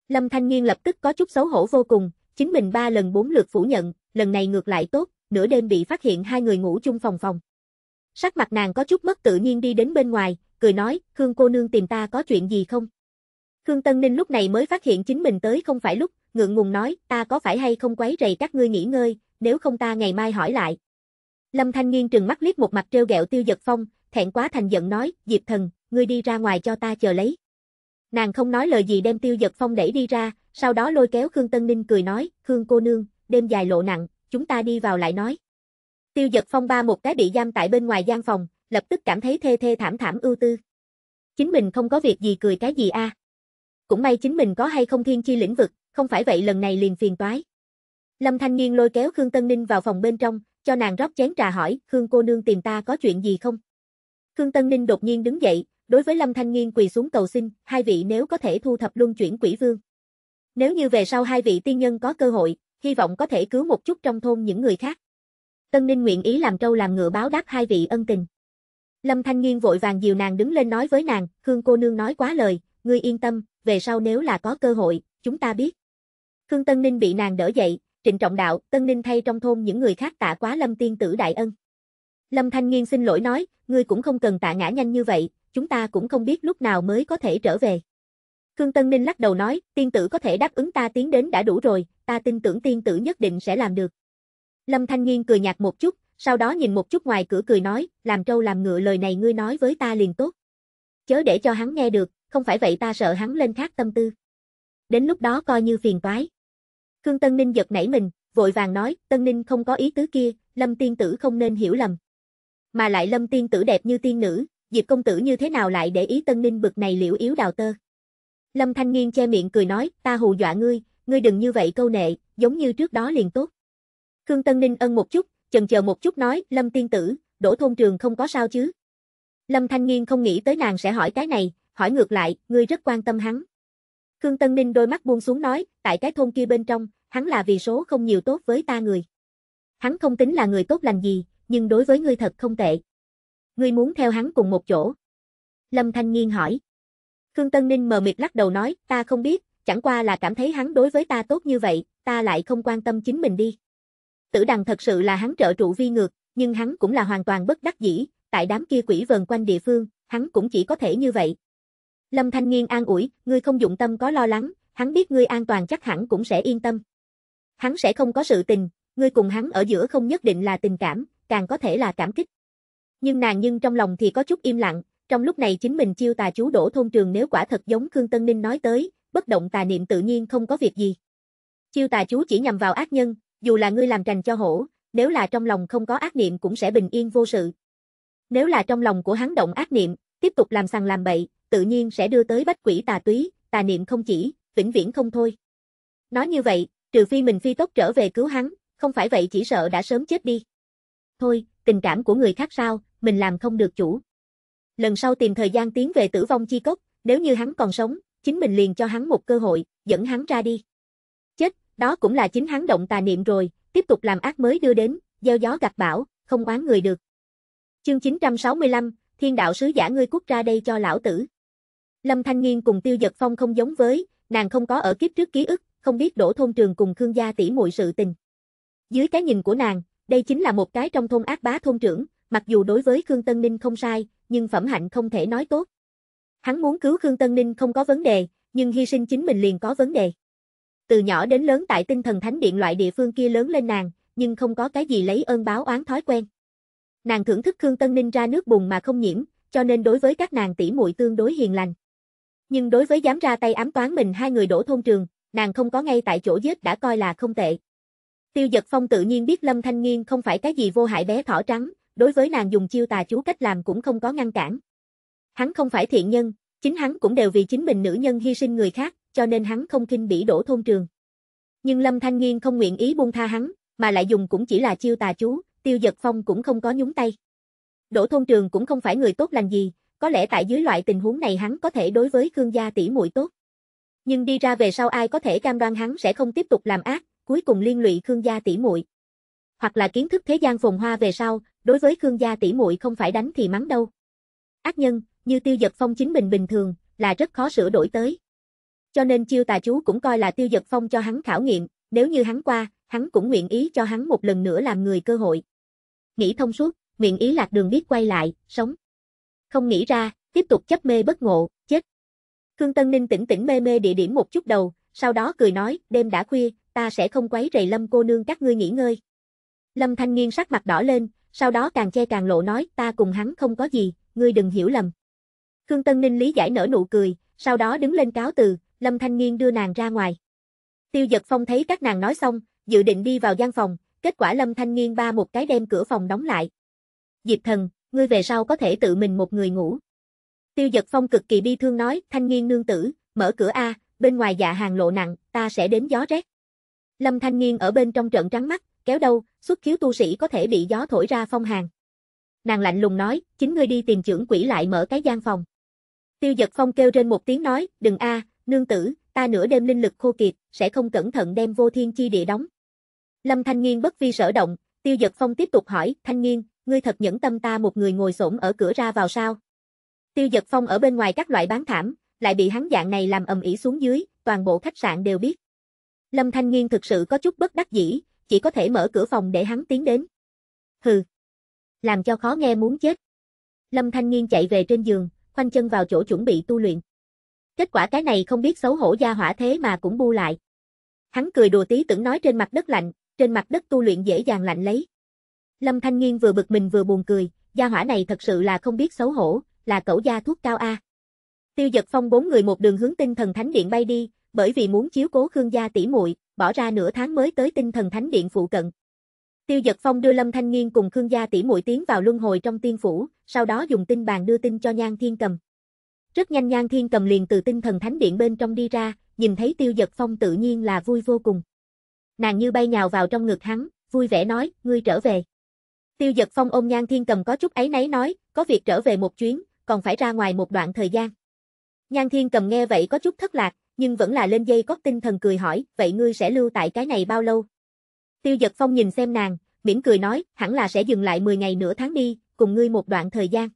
Lâm Thanh Nghiên lập tức có chút xấu hổ vô cùng, chính mình ba lần bốn lượt phủ nhận, lần này ngược lại tốt, nửa đêm bị phát hiện hai người ngủ chung phòng phòng. Sắc mặt nàng có chút mất tự nhiên đi đến bên ngoài, cười nói, Khương cô nương tìm ta có chuyện gì không? Khương Tân Ninh lúc này mới phát hiện chính mình tới không phải lúc, ngượng ngùng nói, ta có phải hay không quấy rầy các ngươi nghỉ ngơi, nếu không ta ngày mai hỏi lại. Lâm Thanh Nghiên trừng mắt liếc một mặt trêu ghẹo Tiêu Dật Phong, thẹn quá thành giận nói, Diệp Thần, ngươi đi ra ngoài cho ta chờ lấy. Nàng không nói lời gì đem Tiêu Dật Phong đẩy đi ra, sau đó lôi kéo Khương Tân Ninh cười nói, Khương cô nương, đêm dài lộ nặng, chúng ta đi vào lại nói. Tiêu Dật Phong ba một cái bị giam tại bên ngoài gian phòng, lập tức cảm thấy thê thê thảm thảm ưu tư. Chính mình không có việc gì cười cái gì a. À. Cũng may chính mình có hay không thiên chi lĩnh vực, không phải vậy lần này liền phiền toái. Lâm Thanh Nghiên lôi kéo Khương Tân Ninh vào phòng bên trong, cho nàng rót chén trà hỏi, "Khương cô nương tìm ta có chuyện gì không?" Khương Tân Ninh đột nhiên đứng dậy, đối với Lâm Thanh Nghiên quỳ xuống cầu xin, "Hai vị nếu có thể thu thập luân chuyển quỷ vương. Nếu như về sau hai vị tiên nhân có cơ hội, hy vọng có thể cứu một chút trong thôn những người khác." Tân Ninh nguyện ý làm trâu làm ngựa báo đáp hai vị ân tình. Lâm Thanh Nghiên vội vàng dìu nàng đứng lên nói với nàng, Khương cô nương nói quá lời, ngươi yên tâm, về sau nếu là có cơ hội, chúng ta biết. Khương Tân Ninh bị nàng đỡ dậy, trịnh trọng đạo, Tân Ninh thay trong thôn những người khác tạ quá Lâm tiên tử đại ân. Lâm Thanh Nghiên xin lỗi nói, ngươi cũng không cần tạ ngã nhanh như vậy, chúng ta cũng không biết lúc nào mới có thể trở về. Khương Tân Ninh lắc đầu nói, tiên tử có thể đáp ứng ta tiến đến đã đủ rồi, ta tin tưởng tiên tử nhất định sẽ làm được. Lâm Thanh Nghiên cười nhạt một chút, sau đó nhìn một chút ngoài cửa cười nói, làm trâu làm ngựa lời này ngươi nói với ta liền tốt. Chớ để cho hắn nghe được, không phải vậy ta sợ hắn lên khác tâm tư. Đến lúc đó coi như phiền toái. Khương Tân Ninh giật nảy mình, vội vàng nói, Tân Ninh không có ý tứ kia, Lâm Tiên Tử không nên hiểu lầm. Mà lại Lâm Tiên Tử đẹp như tiên nữ, Diệp Công Tử như thế nào lại để ý Tân Ninh bực này liễu yếu đào tơ. Lâm Thanh Nghiên che miệng cười nói, ta hù dọa ngươi, ngươi đừng như vậy câu nệ, giống như trước đó liền tốt. Khương Tân Ninh ân một chút, chần chờ một chút nói, Lâm tiên tử, đổ thôn trường không có sao chứ. Lâm Thanh Nghiên không nghĩ tới nàng sẽ hỏi cái này, hỏi ngược lại, ngươi rất quan tâm hắn. Khương Tân Ninh đôi mắt buông xuống nói, tại cái thôn kia bên trong, hắn là vì số không nhiều tốt với ta người. Hắn không tính là người tốt lành gì, nhưng đối với ngươi thật không tệ. Ngươi muốn theo hắn cùng một chỗ. Lâm Thanh Nghiên hỏi. Khương Tân Ninh mờ mịt lắc đầu nói, ta không biết, chẳng qua là cảm thấy hắn đối với ta tốt như vậy, ta lại không quan tâm chính mình đi. Tử đằng thật sự là hắn trợ trụ vi ngược, nhưng hắn cũng là hoàn toàn bất đắc dĩ, tại đám kia quỷ vần quanh địa phương, hắn cũng chỉ có thể như vậy. Lâm Thanh Nghiên an ủi, ngươi không dụng tâm có lo lắng, hắn biết ngươi an toàn chắc hẳn cũng sẽ yên tâm. Hắn sẽ không có sự tình, ngươi cùng hắn ở giữa không nhất định là tình cảm, càng có thể là cảm kích. Nhưng nàng nhưng trong lòng thì có chút im lặng, trong lúc này chính mình chiêu tà chú đổ thôn trường nếu quả thật giống Khương Tân Ninh nói tới, bất động tà niệm tự nhiên không có việc gì. Chiêu tà chú chỉ nhằm vào ác nhân, dù là ngươi làm trành cho hổ, nếu là trong lòng không có ác niệm cũng sẽ bình yên vô sự. Nếu là trong lòng của hắn động ác niệm, tiếp tục làm sằng làm bậy, tự nhiên sẽ đưa tới bách quỷ tà túy, tà niệm không chỉ, vĩnh viễn không thôi. Nói như vậy, trừ phi mình phi tốc trở về cứu hắn, không phải vậy chỉ sợ đã sớm chết đi. Thôi, tình cảm của người khác sao, mình làm không được chủ. Lần sau tìm thời gian tiến về tử vong chi cốc, nếu như hắn còn sống, chính mình liền cho hắn một cơ hội, dẫn hắn ra đi. Đó cũng là chính hắn động tà niệm rồi, tiếp tục làm ác mới đưa đến, gieo gió gặt bão, không oán người được. Chương 965, Thiên đạo sứ giả ngươi quốc ra đây cho lão tử. Lâm Thanh Nghiên cùng Tiêu Dật Phong không giống với, nàng không có ở kiếp trước ký ức, không biết đổ thôn trường cùng Khương gia tỷ muội sự tình. Dưới cái nhìn của nàng, đây chính là một cái trong thôn ác bá thôn trưởng, mặc dù đối với Khương Tân Ninh không sai, nhưng phẩm hạnh không thể nói tốt. Hắn muốn cứu Khương Tân Ninh không có vấn đề, nhưng hy sinh chính mình liền có vấn đề. Từ nhỏ đến lớn tại tinh thần thánh điện loại địa phương kia lớn lên nàng, nhưng không có cái gì lấy ơn báo oán thói quen. Nàng thưởng thức Khương Tân Ninh ra nước bùn mà không nhiễm, cho nên đối với các nàng tỷ muội tương đối hiền lành. Nhưng đối với dám ra tay ám toán mình hai người đổ thôn trường, nàng không có ngay tại chỗ giết đã coi là không tệ. Tiêu giật Phong tự nhiên biết Lâm Thanh Nghiên không phải cái gì vô hại bé thỏ trắng, đối với nàng dùng chiêu tà chú cách làm cũng không có ngăn cản. Hắn không phải thiện nhân, chính hắn cũng đều vì chính mình nữ nhân hy sinh người khác, cho nên hắn không khinh bỉ đổ thôn trường. Nhưng Lâm Thanh Nghiên không nguyện ý buông tha hắn, mà lại dùng cũng chỉ là chiêu tà chú, Tiêu Dật Phong cũng không có nhúng tay. Đỗ thôn trường cũng không phải người tốt lành gì, có lẽ tại dưới loại tình huống này hắn có thể đối với Khương gia tỷ muội tốt. Nhưng đi ra về sau ai có thể cam đoan hắn sẽ không tiếp tục làm ác, cuối cùng liên lụy Khương gia tỷ muội. Hoặc là kiến thức thế gian phồn hoa về sau, đối với Khương gia tỷ muội không phải đánh thì mắng đâu. Ác nhân, như Tiêu Dật Phong chính mình bình thường, là rất khó sửa đổi tới cho nên chiêu tà chú cũng coi là tiêu giật phong cho hắn khảo nghiệm, nếu như hắn qua, hắn cũng nguyện ý cho hắn một lần nữa làm người cơ hội. Nghĩ thông suốt, nguyện ý lạc đường biết quay lại, sống. Không nghĩ ra, tiếp tục chấp mê bất ngộ, chết. Khương Tân Ninh tỉnh tỉnh mê mê địa điểm một chút đầu, sau đó cười nói, đêm đã khuya, ta sẽ không quấy rầy Lâm cô nương các ngươi nghỉ ngơi. Lâm Thanh Nghiên sắc mặt đỏ lên, sau đó càng che càng lộ nói, ta cùng hắn không có gì, ngươi đừng hiểu lầm. Khương Tân Ninh lý giải nở nụ cười, sau đó đứng lên cáo từ, Lâm Thanh Nghiên đưa nàng ra ngoài. Tiêu Giật Phong thấy các nàng nói xong, dự định đi vào gian phòng, kết quả Lâm Thanh Nghiên ba một cái đem cửa phòng đóng lại. Diệp Thần, ngươi về sau có thể tự mình một người ngủ. Tiêu Giật Phong cực kỳ bi thương nói, Thanh Nghiên nương tử, mở cửa a, bên ngoài dạ hàng lộ nặng, ta sẽ đến gió rét. Lâm Thanh Nghiên ở bên trong trận trắng mắt, kéo đâu, xuất khiếu tu sĩ có thể bị gió thổi ra phong hàng. Nàng lạnh lùng nói, chính ngươi đi tìm trưởng quỷ lại mở cái gian phòng. Tiêu giật phong kêu trên một tiếng nói, đừng a, nương tử, ta nửa đêm linh lực khô kiệt, sẽ không cẩn thận đem vô thiên chi địa đóng. Lâm Thanh Nghiên bất vi sở động, Tiêu Dật Phong tiếp tục hỏi, Thanh Nghiên, ngươi thật nhẫn tâm ta một người ngồi xổm ở cửa ra vào sao? Tiêu Dật Phong ở bên ngoài các loại bán thảm, lại bị hắn dạng này làm ầm ĩ xuống dưới, toàn bộ khách sạn đều biết. Lâm Thanh Nghiên thực sự có chút bất đắc dĩ, chỉ có thể mở cửa phòng để hắn tiến đến. Hừ, làm cho khó nghe muốn chết. Lâm Thanh Nghiên chạy về trên giường, khoanh chân vào chỗ chuẩn bị tu luyện. Kết quả cái này không biết xấu hổ gia hỏa thế mà cũng bu lại. Hắn cười đùa tí tưởng nói trên mặt đất lạnh, trên mặt đất tu luyện dễ dàng lạnh lấy. Lâm Thanh Nghiên vừa bực mình vừa buồn cười, gia hỏa này thật sự là không biết xấu hổ, là cẩu gia thuốc cao a. Tiêu Dật Phong bốn người một đường hướng Tinh Thần Thánh Điện bay đi, bởi vì muốn chiếu cố Khương gia tỷ muội, bỏ ra nửa tháng mới tới Tinh Thần Thánh Điện phụ cận. Tiêu Dật Phong đưa Lâm Thanh Nghiên cùng Khương gia tỷ muội tiến vào luân hồi trong tiên phủ, sau đó dùng tinh bàn đưa tin cho Nhan Thiên Cầm. Rất nhanh Nhan Thiên Cầm liền từ tinh thần thánh điện bên trong đi ra, nhìn thấy Tiêu Giật Phong tự nhiên là vui vô cùng. Nàng như bay nhào vào trong ngực hắn, vui vẻ nói, ngươi trở về. Tiêu Giật Phong ôm Nhan Thiên Cầm có chút ấy nấy nói, có việc trở về một chuyến, còn phải ra ngoài một đoạn thời gian. Nhan Thiên Cầm nghe vậy có chút thất lạc, nhưng vẫn là lên dây cót tinh thần cười hỏi, vậy ngươi sẽ lưu tại cái này bao lâu? Tiêu Giật Phong nhìn xem nàng, mỉm cười nói, hẳn là sẽ dừng lại 10 ngày nửa tháng đi, cùng ngươi một đoạn thời gian.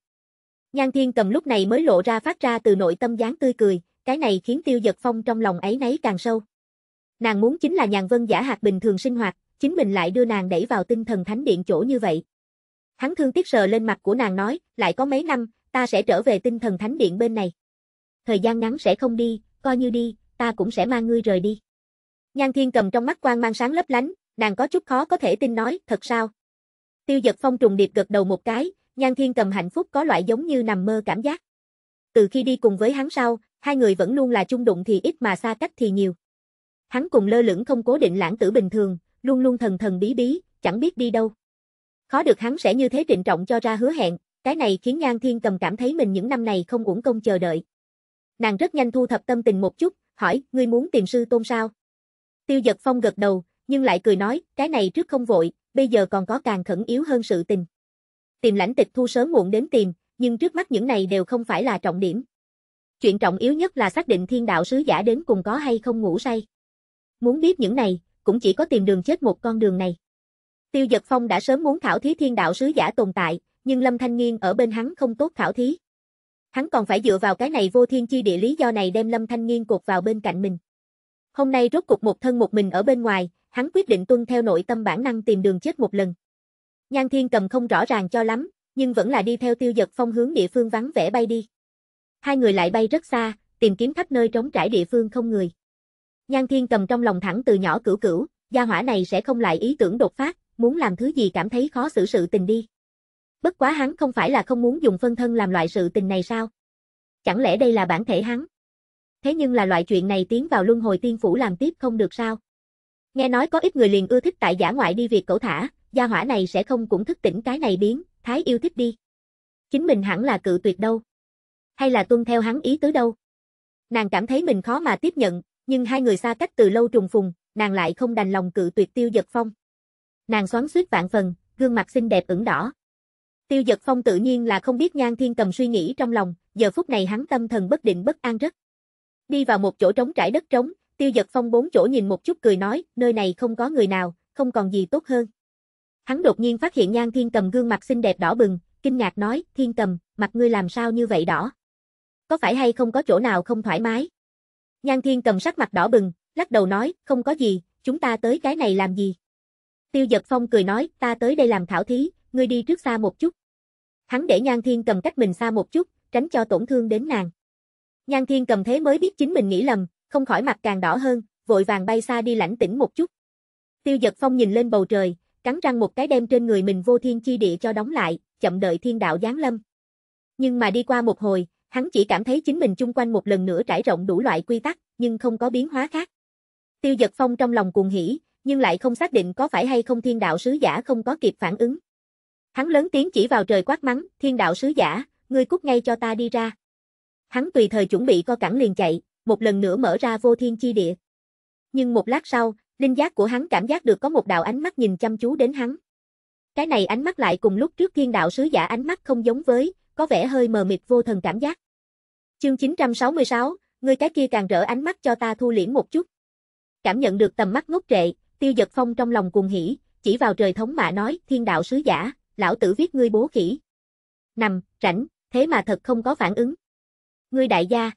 Nhan Thiên cầm lúc này mới lộ ra phát ra từ nội tâm dáng tươi cười, cái này khiến Tiêu Dật Phong trong lòng ấy nấy càng sâu. Nàng muốn chính là nhàn vân giả hạt bình thường sinh hoạt, chính mình lại đưa nàng đẩy vào tinh thần thánh điện chỗ như vậy. Hắn thương tiếc sờ lên mặt của nàng nói, lại có mấy năm, ta sẽ trở về tinh thần thánh điện bên này. Thời gian ngắn sẽ không đi, coi như đi, ta cũng sẽ mang ngươi rời đi. Nhan Thiên cầm trong mắt quang mang sáng lấp lánh, nàng có chút khó có thể tin nói, thật sao? Tiêu Dật phong trùng điệp gật đầu một cái, Nhan Thiên Cầm hạnh phúc có loại giống như nằm mơ cảm giác. Từ khi đi cùng với hắn sau, hai người vẫn luôn là chung đụng thì ít mà xa cách thì nhiều. Hắn cùng lơ lửng không cố định lãng tử bình thường, luôn luôn thần thần bí bí, chẳng biết đi đâu. Khó được hắn sẽ như thế trịnh trọng cho ra hứa hẹn, cái này khiến Nhan Thiên Cầm cảm thấy mình những năm này không uổng công chờ đợi. Nàng rất nhanh thu thập tâm tình một chút, hỏi, ngươi muốn tìm sư tôn sao? Tiêu giật phong gật đầu, nhưng lại cười nói, cái này trước không vội, bây giờ còn có càng khẩn yếu hơn sự tình tìm lãnh tịch thu sớm muộn đến tìm, nhưng trước mắt những này đều không phải là trọng điểm. Chuyện trọng yếu nhất là xác định thiên đạo sứ giả đến cùng có hay không ngủ say. Muốn biết những này, cũng chỉ có tìm đường chết một con đường này. Tiêu Dật Phong đã sớm muốn khảo thí thiên đạo sứ giả tồn tại, nhưng Lâm Thanh Nghiên ở bên hắn không tốt khảo thí. Hắn còn phải dựa vào cái này vô thiên chi địa lý do này đem Lâm Thanh Nghiên cột vào bên cạnh mình. Hôm nay rốt cục một thân một mình ở bên ngoài, hắn quyết định tuân theo nội tâm bản năng tìm đường chết một lần. Nhan Thiên cầm không rõ ràng cho lắm, nhưng vẫn là đi theo tiêu giật phong hướng địa phương vắng vẻ bay đi. Hai người lại bay rất xa, tìm kiếm khắp nơi trống trải địa phương không người. Nhan Thiên cầm trong lòng thẳng từ nhỏ cửu cửu, gia hỏa này sẽ không lại ý tưởng đột phát, muốn làm thứ gì cảm thấy khó xử sự tình đi. Bất quá hắn không phải là không muốn dùng phân thân làm loại sự tình này sao? Chẳng lẽ đây là bản thể hắn? Thế nhưng là loại chuyện này tiến vào luân hồi tiên phủ làm tiếp không được sao? Nghe nói có ít người liền ưa thích tại giả ngoại đi việc cẩu thả, gia hỏa này sẽ không cũng thức tỉnh cái này biến, thái yêu thích đi. Chính mình hẳn là cự tuyệt đâu. Hay là tuân theo hắn ý tứ đâu. Nàng cảm thấy mình khó mà tiếp nhận, nhưng hai người xa cách từ lâu trùng phùng, nàng lại không đành lòng cự tuyệt tiêu giật phong. Nàng xoắn suýt vạn phần, gương mặt xinh đẹp ửng đỏ. Tiêu giật phong tự nhiên là không biết nhan thiên cầm suy nghĩ trong lòng, giờ phút này hắn tâm thần bất định bất an rất. Đi vào một chỗ trống trải đất trống, tiêu giật phong bốn chỗ nhìn một chút cười nói, nơi này không có người nào, không còn gì tốt hơn. Hắn đột nhiên phát hiện Nhan Thiên Cầm gương mặt xinh đẹp đỏ bừng, kinh ngạc nói, Thiên Cầm, mặt ngươi làm sao như vậy đỏ? Có phải hay không có chỗ nào không thoải mái? Nhan Thiên Cầm sắc mặt đỏ bừng, lắc đầu nói, không có gì, chúng ta tới cái này làm gì? Tiêu Dật Phong cười nói, ta tới đây làm thảo thí, ngươi đi trước xa một chút. Hắn để Nhan Thiên Cầm cách mình xa một chút, tránh cho tổn thương đến nàng. Nhan Thiên Cầm thế mới biết chính mình nghĩ lầm, không khỏi mặt càng đỏ hơn, vội vàng bay xa đi lãnh tĩnh một chút. Tiêu Dật Phong nhìn lên bầu trời, cắn răng một cái đem trên người mình vô thiên chi địa cho đóng lại, chậm đợi thiên đạo giáng lâm. Nhưng mà đi qua một hồi, hắn chỉ cảm thấy chính mình chung quanh một lần nữa trải rộng đủ loại quy tắc, nhưng không có biến hóa khác. Tiêu giật phong trong lòng cuồng hỉ, nhưng lại không xác định có phải hay không thiên đạo sứ giả không có kịp phản ứng. Hắn lớn tiếng chỉ vào trời quát mắng, thiên đạo sứ giả, ngươi cút ngay cho ta đi ra. Hắn tùy thời chuẩn bị co cẳng liền chạy, một lần nữa mở ra vô thiên chi địa. Nhưng một lát sau, Linh giác của hắn cảm giác được có một đạo ánh mắt nhìn chăm chú đến hắn. Cái này ánh mắt lại cùng lúc trước thiên đạo sứ giả ánh mắt không giống với, có vẻ hơi mờ mịt vô thần cảm giác. Chương 966, người cái kia càng rỡ ánh mắt cho ta thu liễm một chút. Cảm nhận được tầm mắt ngốc trệ, tiêu giật phong trong lòng cuồng hỉ, chỉ vào trời thống mạ nói, thiên đạo sứ giả, lão tử viết ngươi bố khỉ. Nằm, rảnh, thế mà thật không có phản ứng. Ngươi đại gia.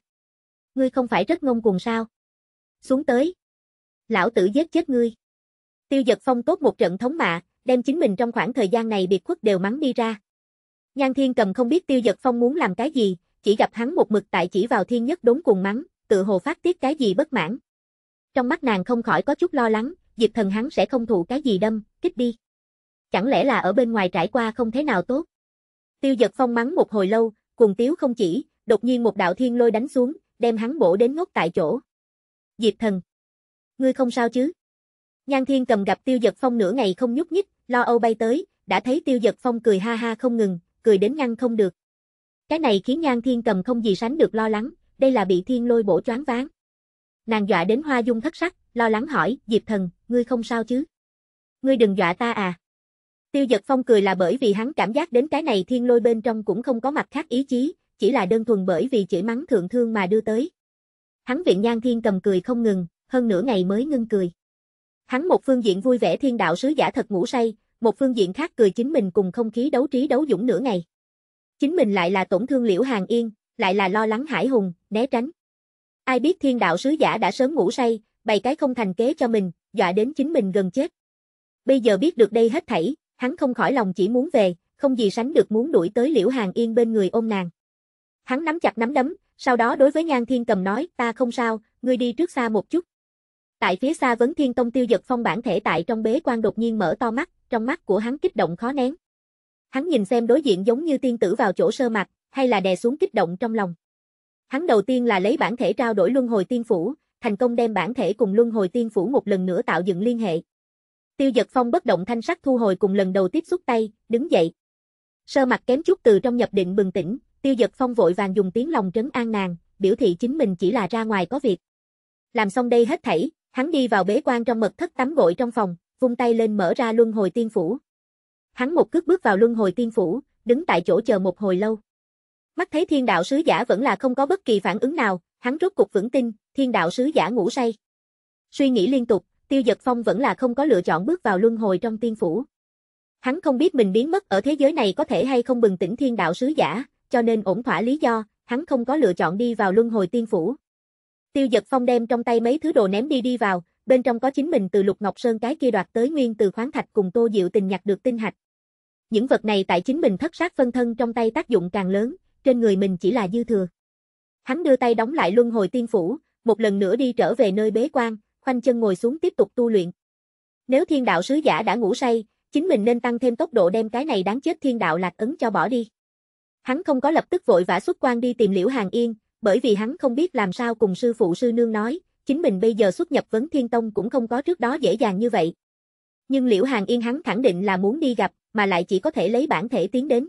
Ngươi không phải rất ngông cuồng sao? Xuống tới lão tử giết chết ngươi. Tiêu giật phong tốt một trận thống mạ, đem chính mình trong khoảng thời gian này biệt khuất đều mắng đi ra. Nhan Thiên cầm không biết Tiêu Giật Phong muốn làm cái gì, chỉ gặp hắn một mực tại chỉ vào thiên nhất đốn cùng mắng, tự hồ phát tiết cái gì bất mãn. Trong mắt nàng không khỏi có chút lo lắng, Diệp thần hắn sẽ không thụ cái gì đâm, kích đi. Chẳng lẽ là ở bên ngoài trải qua không thế nào tốt? Tiêu Giật Phong mắng một hồi lâu, cùng tiếu không chỉ, đột nhiên một đạo thiên lôi đánh xuống, đem hắn bổ đến ngốc tại chỗ. Diệp thần ngươi không sao chứ? Nhan Thiên cầm gặp Tiêu Dật Phong nửa ngày không nhúc nhích, lo âu bay tới, đã thấy Tiêu Dật Phong cười ha ha không ngừng, cười đến ngăn không được. Cái này khiến Nhan Thiên cầm không gì sánh được lo lắng, đây là bị Thiên Lôi bổ choáng váng. Nàng dọa đến hoa dung thất sắc, lo lắng hỏi, Diệp Thần, ngươi không sao chứ? Ngươi đừng dọa ta à? Tiêu Dật Phong cười là bởi vì hắn cảm giác đến cái này Thiên Lôi bên trong cũng không có mặt khác ý chí, chỉ là đơn thuần bởi vì chửi mắng thượng thương mà đưa tới. Hắn viện Nhan Thiên cầm cười không ngừng, hơn nửa ngày mới ngưng cười. Hắn một phương diện vui vẻ thiên đạo sứ giả thật ngủ say, một phương diện khác cười chính mình cùng không khí đấu trí đấu dũng nửa ngày. Chính mình lại là tổn thương Liễu Hàng Yên, lại là lo lắng Hải Hùng, né tránh. Ai biết thiên đạo sứ giả đã sớm ngủ say, bày cái không thành kế cho mình, dọa đến chính mình gần chết. Bây giờ biết được đây hết thảy, hắn không khỏi lòng chỉ muốn về, không gì sánh được muốn đuổi tới Liễu Hàng Yên bên người ôm nàng. Hắn nắm chặt nắm đấm, sau đó đối với Nhan Thiên Cầm nói, ta không sao, ngươi đi trước xa một chút. Tại phía xa vấn thiên tông tiêu giật phong bản thể tại trong bế quan đột nhiên mở to mắt, trong mắt của hắn kích động khó nén. Hắn nhìn xem đối diện giống như tiên tử vào chỗ sơ mặt, hay là đè xuống kích động trong lòng. Hắn đầu tiên là lấy bản thể trao đổi luân hồi tiên phủ, thành công đem bản thể cùng luân hồi tiên phủ một lần nữa tạo dựng liên hệ. Tiêu giật phong bất động thanh sắc thu hồi cùng lần đầu tiếp xúc tay, đứng dậy. Sơ mặt kém chút từ trong nhập định bừng tỉnh, tiêu giật phong vội vàng dùng tiếng lòng trấn an nàng, biểu thị chính mình chỉ là ra ngoài có việc. Làm xong đây hết thảy, Hắn đi vào bế quan trong mật thất tắm gội trong phòng, vung tay lên mở ra luân hồi tiên phủ. Hắn một cước bước vào luân hồi tiên phủ, đứng tại chỗ chờ một hồi lâu. Mắt thấy thiên đạo sứ giả vẫn là không có bất kỳ phản ứng nào, hắn rốt cục vững tin, thiên đạo sứ giả ngủ say. Suy nghĩ liên tục, tiêu giật phong vẫn là không có lựa chọn bước vào luân hồi trong tiên phủ. Hắn không biết mình biến mất ở thế giới này có thể hay không bừng tỉnh thiên đạo sứ giả, cho nên ổn thỏa lý do, hắn không có lựa chọn đi vào luân hồi tiên phủ. Tiêu giật phong đem trong tay mấy thứ đồ ném đi đi vào, bên trong có chính mình từ lục ngọc sơn cái kia đoạt tới nguyên từ khoáng thạch cùng tô diệu tình nhặt được tinh hạch. Những vật này tại chính mình thất sát phân thân trong tay tác dụng càng lớn, trên người mình chỉ là dư thừa. Hắn đưa tay đóng lại luân hồi tiên phủ, một lần nữa đi trở về nơi bế quan, khoanh chân ngồi xuống tiếp tục tu luyện. Nếu thiên đạo sứ giả đã ngủ say, chính mình nên tăng thêm tốc độ đem cái này đáng chết thiên đạo lạc ấn cho bỏ đi. Hắn không có lập tức vội vã xuất quan đi tìm Liễu Hàng Yên, bởi vì hắn không biết làm sao cùng sư phụ sư nương nói, chính mình bây giờ xuất nhập vấn thiên tông cũng không có trước đó dễ dàng như vậy. Nhưng Liễu Hàng Yên hắn khẳng định là muốn đi gặp, mà lại chỉ có thể lấy bản thể tiến đến.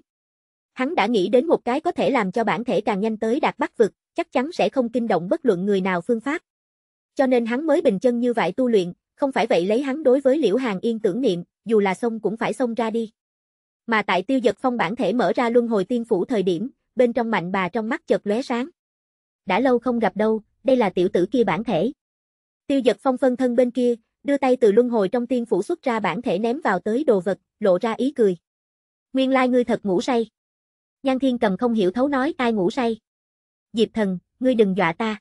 Hắn đã nghĩ đến một cái có thể làm cho bản thể càng nhanh tới đạt bắc vực, chắc chắn sẽ không kinh động bất luận người nào phương pháp. Cho nên hắn mới bình chân như vậy tu luyện, không phải vậy lấy hắn đối với Liễu Hàng Yên tưởng niệm, dù là xông cũng phải xông ra đi. Mà tại tiêu giật phong bản thể mở ra luân hồi tiên phủ thời điểm, bên trong mạnh bà trong mắt chợt lóe sáng đã lâu không gặp đâu, đây là tiểu tử kia bản thể. Tiêu giật phong phân thân bên kia, đưa tay từ luân hồi trong tiên phủ xuất ra bản thể ném vào tới đồ vật, lộ ra ý cười. Nguyên lai ngươi thật ngủ say. Nhan thiên cầm không hiểu thấu nói ai ngủ say. Diệp thần, ngươi đừng dọa ta.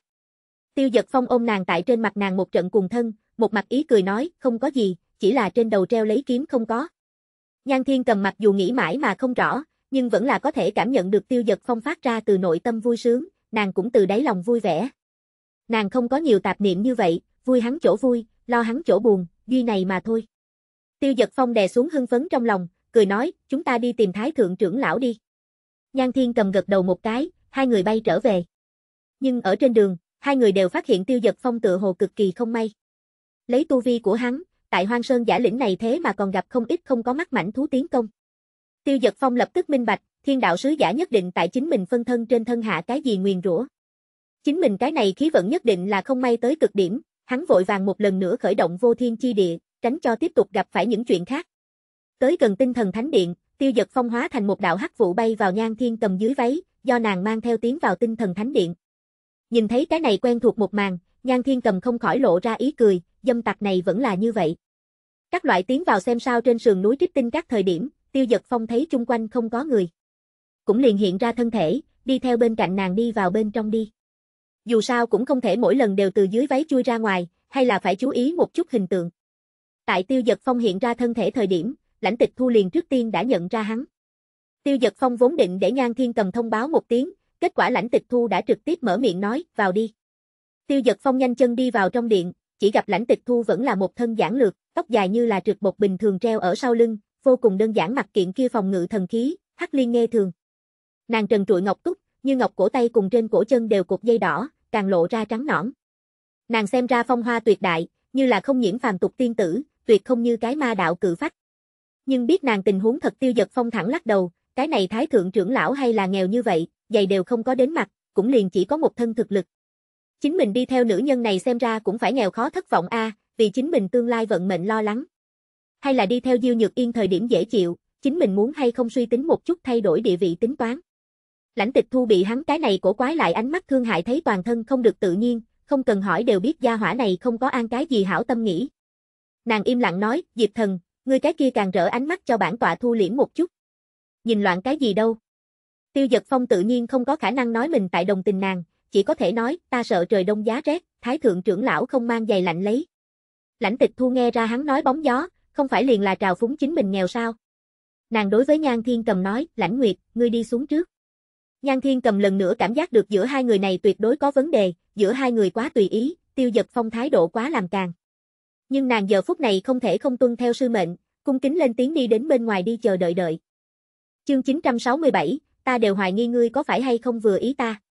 Tiêu giật phong ôm nàng tại trên mặt nàng một trận cùng thân, một mặt ý cười nói, không có gì, chỉ là trên đầu treo lấy kiếm không có. Nhan thiên cầm mặc dù nghĩ mãi mà không rõ, nhưng vẫn là có thể cảm nhận được tiêu giật phong phát ra từ nội tâm vui sướng, nàng cũng từ đáy lòng vui vẻ. Nàng không có nhiều tạp niệm như vậy, vui hắn chỗ vui, lo hắn chỗ buồn, duy này mà thôi. Tiêu giật phong đè xuống hưng phấn trong lòng, cười nói, chúng ta đi tìm thái thượng trưởng lão đi. Nhan Thiên cầm gật đầu một cái, hai người bay trở về. Nhưng ở trên đường, hai người đều phát hiện tiêu giật phong tựa hồ cực kỳ không may. Lấy tu vi của hắn, tại hoang sơn giả lĩnh này thế mà còn gặp không ít không có mắt mảnh thú tiến công. Tiêu giật phong lập tức minh bạch, thiên đạo sứ giả nhất định tại chính mình phân thân trên thân hạ cái gì nguyền rủa. Chính mình cái này khí vận nhất định là không may tới cực điểm, hắn vội vàng một lần nữa khởi động vô thiên chi địa, tránh cho tiếp tục gặp phải những chuyện khác. Tới gần tinh thần thánh điện, tiêu giật phong hóa thành một đạo hắc vụ bay vào nhan thiên cầm dưới váy, do nàng mang theo tiến vào tinh thần thánh điện. Nhìn thấy cái này quen thuộc một màn, nhan thiên cầm không khỏi lộ ra ý cười, dâm tặc này vẫn là như vậy. Các loại tiến vào xem sao trên sườn núi trích tinh các thời điểm, tiêu giật phong thấy chung quanh không có người cũng liền hiện ra thân thể, đi theo bên cạnh nàng đi vào bên trong đi. Dù sao cũng không thể mỗi lần đều từ dưới váy chui ra ngoài, hay là phải chú ý một chút hình tượng. Tại Tiêu Dật Phong hiện ra thân thể thời điểm, Lãnh Tịch Thu liền trước tiên đã nhận ra hắn. Tiêu Dật Phong vốn định để ngang Thiên Cầm thông báo một tiếng, kết quả Lãnh Tịch Thu đã trực tiếp mở miệng nói, "Vào đi." Tiêu Dật Phong nhanh chân đi vào trong điện, chỉ gặp Lãnh Tịch Thu vẫn là một thân giản lược, tóc dài như là trượt bột bình thường treo ở sau lưng, vô cùng đơn giản mặc kiện kia phòng ngự thần khí, Hắc Liên nghe thường. Nàng trần trụi ngọc túc, như ngọc cổ tay cùng trên cổ chân đều cột dây đỏ, càng lộ ra trắng nõn. Nàng xem ra phong hoa tuyệt đại, như là không nhiễm phàm tục tiên tử, tuyệt không như cái ma đạo cử phách. Nhưng biết nàng tình huống thật tiêu giật phong thẳng lắc đầu, cái này thái thượng trưởng lão hay là nghèo như vậy, giày đều không có đến mặt, cũng liền chỉ có một thân thực lực. Chính mình đi theo nữ nhân này xem ra cũng phải nghèo khó thất vọng a, vì chính mình tương lai vận mệnh lo lắng. Hay là đi theo Diêu Nhược Yên thời điểm dễ chịu, chính mình muốn hay không suy tính một chút thay đổi địa vị tính toán. Lãnh tịch thu bị hắn cái này cổ quái lại ánh mắt thương hại thấy toàn thân không được tự nhiên, không cần hỏi đều biết gia hỏa này không có an cái gì hảo tâm nghĩ. Nàng im lặng nói, Diệp thần, ngươi cái kia càng rỡ ánh mắt cho bản tọa thu liễm một chút. Nhìn loạn cái gì đâu. Tiêu giật phong tự nhiên không có khả năng nói mình tại đồng tình nàng, chỉ có thể nói, ta sợ trời đông giá rét, thái thượng trưởng lão không mang giày lạnh lấy. Lãnh tịch thu nghe ra hắn nói bóng gió, không phải liền là trào phúng chính mình nghèo sao. Nàng đối với nhan thiên cầm nói, lãnh nguyệt, ngươi đi xuống trước. Nhan Thiên cầm lần nữa cảm giác được giữa hai người này tuyệt đối có vấn đề, giữa hai người quá tùy ý, tiêu dật phong thái độ quá làm càng. Nhưng nàng giờ phút này không thể không tuân theo sư mệnh, cung kính lên tiếng đi đến bên ngoài đi chờ đợi đợi. Chương 967, ta đều hoài nghi ngươi có phải hay không vừa ý ta.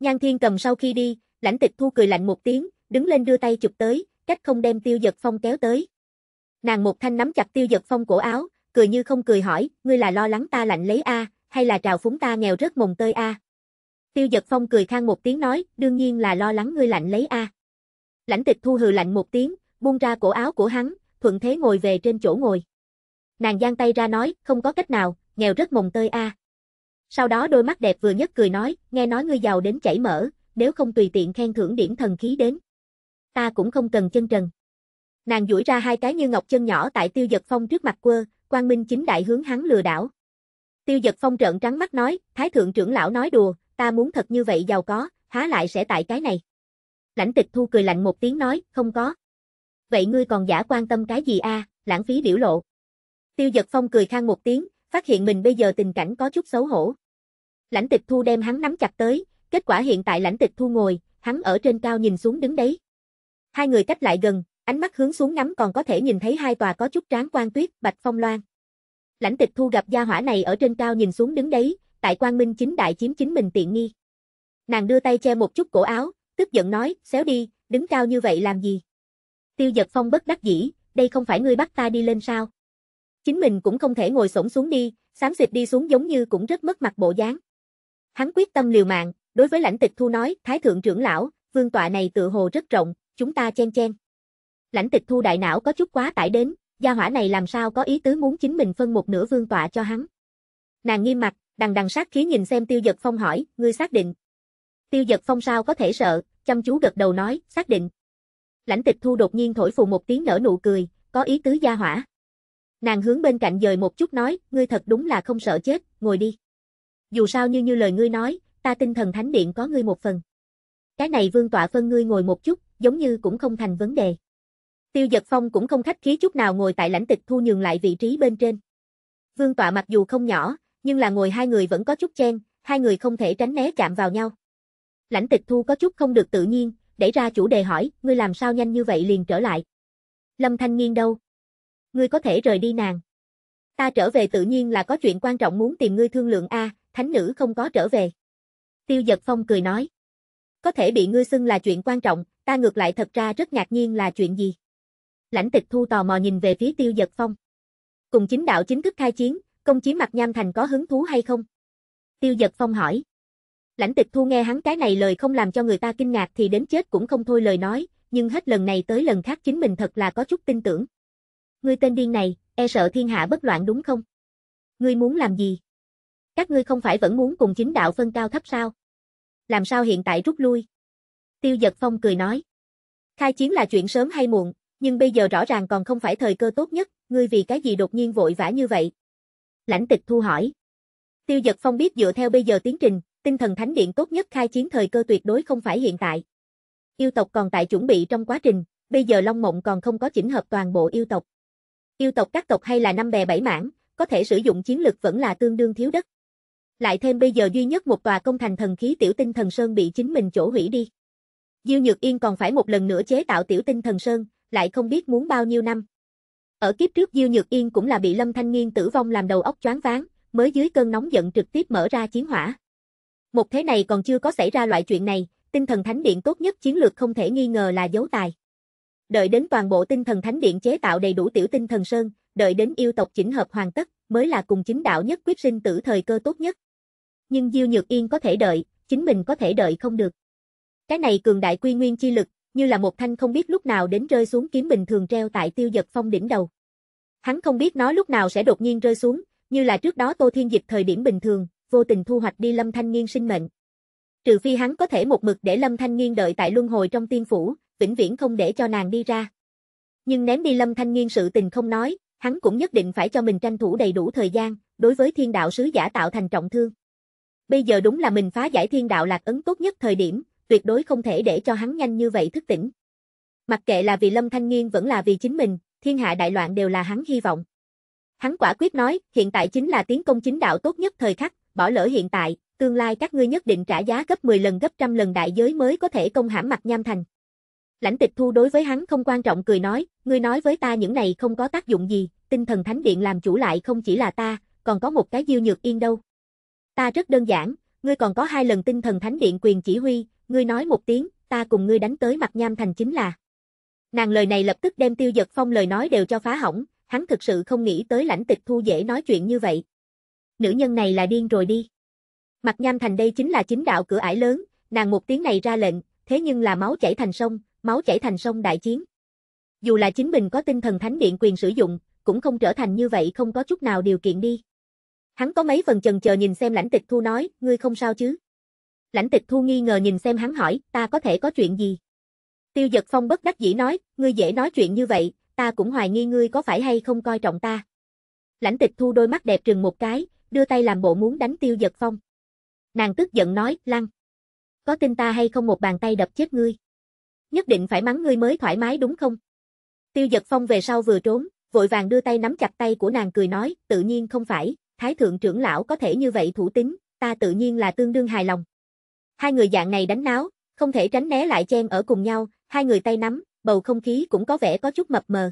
Nhan Thiên cầm sau khi đi, lãnh tịch thu cười lạnh một tiếng, đứng lên đưa tay chụp tới, cách không đem tiêu giật phong kéo tới. Nàng một thanh nắm chặt tiêu giật phong cổ áo, cười như không cười hỏi, ngươi là lo lắng ta lạnh lấy a, hay là trào phúng ta nghèo rất mồng tơi a. Tiêu giật phong cười khang một tiếng nói, đương nhiên là lo lắng ngươi lạnh lấy a. Lãnh tịch thu hừ lạnh một tiếng, buông ra cổ áo của hắn, thuận thế ngồi về trên chỗ ngồi. Nàng giang tay ra nói, không có cách nào, nghèo rất mồng tơi a. Sau đó đôi mắt đẹp vừa nhất cười nói, nghe nói ngươi giàu đến chảy mỡ, nếu không tùy tiện khen thưởng điểm thần khí đến. Ta cũng không cần chân trần. Nàng duỗi ra hai cái như ngọc chân nhỏ tại tiêu giật phong trước mặt quơ, quang minh chính đại hướng hắn lừa đảo. Tiêu giật phong trợn trắng mắt nói, Thái thượng trưởng lão nói đùa, ta muốn thật như vậy giàu có, há lại sẽ tại cái này. Lãnh tịch thu cười lạnh một tiếng nói, không có. Vậy ngươi còn giả quan tâm cái gì a à? lãng phí biểu lộ. Tiêu giật phong cười khang một tiếng, phát hiện mình bây giờ tình cảnh có chút xấu hổ. Lãnh tịch thu đem hắn nắm chặt tới, kết quả hiện tại lãnh tịch thu ngồi, hắn ở trên cao nhìn xuống đứng đấy. Hai người cách lại gần, ánh mắt hướng xuống ngắm còn có thể nhìn thấy hai tòa có chút tráng quan tuyết, bạch phong loan. Lãnh tịch thu gặp gia hỏa này ở trên cao nhìn xuống đứng đấy, tại quang minh chính đại chiếm chính mình tiện nghi. Nàng đưa tay che một chút cổ áo, tức giận nói, xéo đi, đứng cao như vậy làm gì? Tiêu giật phong bất đắc dĩ, đây không phải ngươi bắt ta đi lên sao? Chính mình cũng không thể ngồi xổm xuống đi, xám xịt đi xuống giống như cũng rất mất mặt bộ dáng. Hắn quyết tâm liều mạng, đối với lãnh tịch thu nói, thái thượng trưởng lão, vương tọa này tự hồ rất rộng, chúng ta chen chen. Lãnh tịch thu đại não có chút quá tải đến, Gia hỏa này làm sao có ý tứ muốn chính mình phân một nửa vương tọa cho hắn. Nàng nghiêm mặt, đằng đằng sát khí nhìn xem tiêu giật phong hỏi, ngươi xác định. Tiêu giật phong sao có thể sợ, chăm chú gật đầu nói, xác định. Lãnh tịch thu đột nhiên thổi phù một tiếng nở nụ cười, có ý tứ gia hỏa. Nàng hướng bên cạnh dời một chút nói, ngươi thật đúng là không sợ chết, ngồi đi. Dù sao như như lời ngươi nói, ta tinh thần thánh điện có ngươi một phần. Cái này vương tọa phân ngươi ngồi một chút, giống như cũng không thành vấn đề. Tiêu Giật Phong cũng không khách khí chút nào ngồi tại lãnh tịch thu nhường lại vị trí bên trên. Vương tọa mặc dù không nhỏ, nhưng là ngồi hai người vẫn có chút chen, hai người không thể tránh né chạm vào nhau. Lãnh tịch thu có chút không được tự nhiên, đẩy ra chủ đề hỏi, ngươi làm sao nhanh như vậy liền trở lại. Lâm Thanh Nghiên đâu? Ngươi có thể rời đi nàng. Ta trở về tự nhiên là có chuyện quan trọng muốn tìm ngươi thương lượng A, thánh nữ không có trở về. Tiêu giật phong cười nói. Có thể bị ngươi xưng là chuyện quan trọng, ta ngược lại thật ra rất ngạc nhiên là chuyện gì lãnh tịch thu tò mò nhìn về phía tiêu giật phong. Cùng chính đạo chính thức khai chiến, công chiếm mặt nham thành có hứng thú hay không? Tiêu giật phong hỏi. Lãnh tịch thu nghe hắn cái này lời không làm cho người ta kinh ngạc thì đến chết cũng không thôi lời nói, nhưng hết lần này tới lần khác chính mình thật là có chút tin tưởng. Ngươi tên điên này, e sợ thiên hạ bất loạn đúng không? Ngươi muốn làm gì? Các ngươi không phải vẫn muốn cùng chính đạo phân cao thấp sao? Làm sao hiện tại rút lui? Tiêu giật phong cười nói. Khai chiến là chuyện sớm hay muộn, nhưng bây giờ rõ ràng còn không phải thời cơ tốt nhất, ngươi vì cái gì đột nhiên vội vã như vậy? Lãnh tịch thu hỏi. Tiêu giật phong biết dựa theo bây giờ tiến trình, tinh thần thánh điện tốt nhất khai chiến thời cơ tuyệt đối không phải hiện tại. Yêu tộc còn tại chuẩn bị trong quá trình, bây giờ Long Mộng còn không có chỉnh hợp toàn bộ yêu tộc. Yêu tộc các tộc hay là năm bè bảy mảng, có thể sử dụng chiến lực vẫn là tương đương thiếu đất. Lại thêm bây giờ duy nhất một tòa công thành thần khí tiểu tinh thần sơn bị chính mình chỗ hủy đi. Diêu Nhược Yên còn phải một lần nữa chế tạo tiểu tinh thần sơn, lại không biết muốn bao nhiêu năm. Ở kiếp trước Diêu Nhược Yên cũng là bị Lâm Thanh Nghiên tử vong làm đầu óc choáng váng, mới dưới cơn nóng giận trực tiếp mở ra chiến hỏa. Một thế này còn chưa có xảy ra loại chuyện này, tinh thần thánh điện tốt nhất chiến lược không thể nghi ngờ là dấu tài. Đợi đến toàn bộ tinh thần thánh điện chế tạo đầy đủ tiểu tinh thần sơn, đợi đến yêu tộc chỉnh hợp hoàn tất, mới là cùng chính đạo nhất quyết sinh tử thời cơ tốt nhất. Nhưng Diêu Nhược Yên có thể đợi, chính mình có thể đợi không được. Cái này cường đại quy nguyên chi lực, như là một thanh không biết lúc nào đến rơi xuống kiếm bình thường treo tại tiêu giật phong đỉnh đầu. Hắn không biết nó lúc nào sẽ đột nhiên rơi xuống, như là trước đó Tô Thiên Dịch thời điểm bình thường, vô tình thu hoạch đi Lâm Thanh Nghiên sinh mệnh. Trừ phi hắn có thể một mực để Lâm Thanh Nghiên đợi tại luân hồi trong tiên phủ, vĩnh viễn không để cho nàng đi ra. Nhưng ném đi Lâm Thanh Nghiên sự tình không nói, hắn cũng nhất định phải cho mình tranh thủ đầy đủ thời gian, đối với thiên đạo sứ giả tạo thành trọng thương. Bây giờ đúng là mình phá giải thiên đạo lạc ấn tốt nhất thời điểm, tuyệt đối không thể để cho hắn nhanh như vậy thức tỉnh. Mặc kệ là vì Lâm Thanh Nghiên vẫn là vì chính mình, thiên hạ đại loạn đều là hắn hy vọng. Hắn quả quyết nói, hiện tại chính là tiến công chính đạo tốt nhất thời khắc, bỏ lỡ hiện tại, tương lai các ngươi nhất định trả giá gấp 10 lần gấp trăm lần đại giới mới có thể công hãm mặt nham thành. Lãnh tịch thu đối với hắn không quan trọng cười nói, ngươi nói với ta những này không có tác dụng gì, tinh thần thánh điện làm chủ lại không chỉ là ta, còn có một cái diêu nhược yên đâu. Ta rất đơn giản, ngươi còn có hai lần tinh thần thánh điện quyền chỉ huy, ngươi nói một tiếng, ta cùng ngươi đánh tới mặt nham thành chính là. Nàng lời này lập tức đem tiêu giật phong lời nói đều cho phá hỏng, hắn thực sự không nghĩ tới lãnh tịch thu dễ nói chuyện như vậy. Nữ nhân này là điên rồi đi. Mặt nham thành đây chính là chính đạo cửa ải lớn, nàng một tiếng này ra lệnh, thế nhưng là máu chảy thành sông, máu chảy thành sông đại chiến. Dù là chính mình có tinh thần thánh điện quyền sử dụng, cũng không trở thành như vậy không có chút nào điều kiện đi. Hắn có mấy phần chần chờ nhìn xem lãnh tịch thu nói, ngươi không sao chứ. Lãnh tịch thu nghi ngờ nhìn xem hắn hỏi, ta có thể có chuyện gì? Tiêu giật phong bất đắc dĩ nói, ngươi dễ nói chuyện như vậy, ta cũng hoài nghi ngươi có phải hay không coi trọng ta. Lãnh tịch thu đôi mắt đẹp trừng một cái, đưa tay làm bộ muốn đánh tiêu giật phong. Nàng tức giận nói, lăng. Có tin ta hay không một bàn tay đập chết ngươi? Nhất định phải mắng ngươi mới thoải mái đúng không? Tiêu giật phong về sau vừa trốn, vội vàng đưa tay nắm chặt tay của nàng cười nói, tự nhiên không phải, thái thượng trưởng lão có thể như vậy thủ tính, ta tự nhiên là tương đương hài lòng. Hai người dạng này đánh náo, không thể tránh né lại chen ở cùng nhau, hai người tay nắm, bầu không khí cũng có vẻ có chút mập mờ.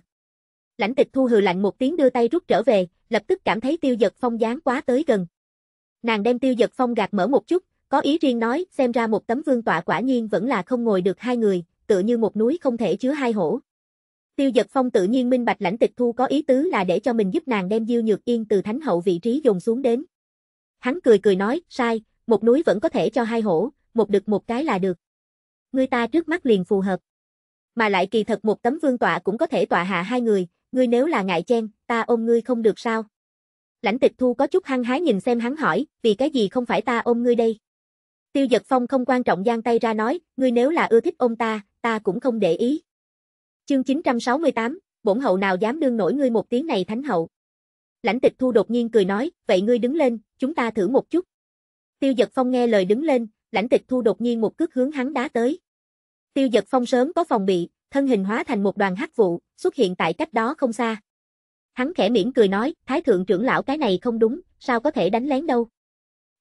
Lãnh tịch thu hừ lạnh một tiếng đưa tay rút trở về, lập tức cảm thấy tiêu giật phong dáng quá tới gần. Nàng đem tiêu giật phong gạt mở một chút, có ý riêng nói, xem ra một tấm vương tọa quả nhiên vẫn là không ngồi được hai người, tựa như một núi không thể chứa hai hổ. Tiêu giật phong tự nhiên minh bạch lãnh tịch thu có ý tứ là để cho mình giúp nàng đem diêu nhược yên từ thánh hậu vị trí dùng xuống đến. Hắn cười cười nói, sai, một núi vẫn có thể cho hai hổ, một được một cái là được. Ngươi ta trước mắt liền phù hợp. Mà lại kỳ thật một tấm vương tọa cũng có thể tọa hạ hai người, ngươi nếu là ngại chen, ta ôm ngươi không được sao? Lãnh tịch thu có chút hăng hái nhìn xem hắn hỏi, vì cái gì không phải ta ôm ngươi đây? Tiêu giật phong không quan trọng giang tay ra nói, ngươi nếu là ưa thích ôm ta, ta cũng không để ý. Chương 968, bổn hậu nào dám đương nổi ngươi một tiếng này thánh hậu. Lãnh tịch thu đột nhiên cười nói, vậy ngươi đứng lên, chúng ta thử một chút. Tiêu giật phong nghe lời đứng lên, lãnh tịch thu đột nhiên một cước hướng hắn đá tới. Tiêu giật phong sớm có phòng bị, thân hình hóa thành một đoàn hắc vụ, xuất hiện tại cách đó không xa. Hắn khẽ miễn cười nói, thái thượng trưởng lão cái này không đúng, sao có thể đánh lén đâu.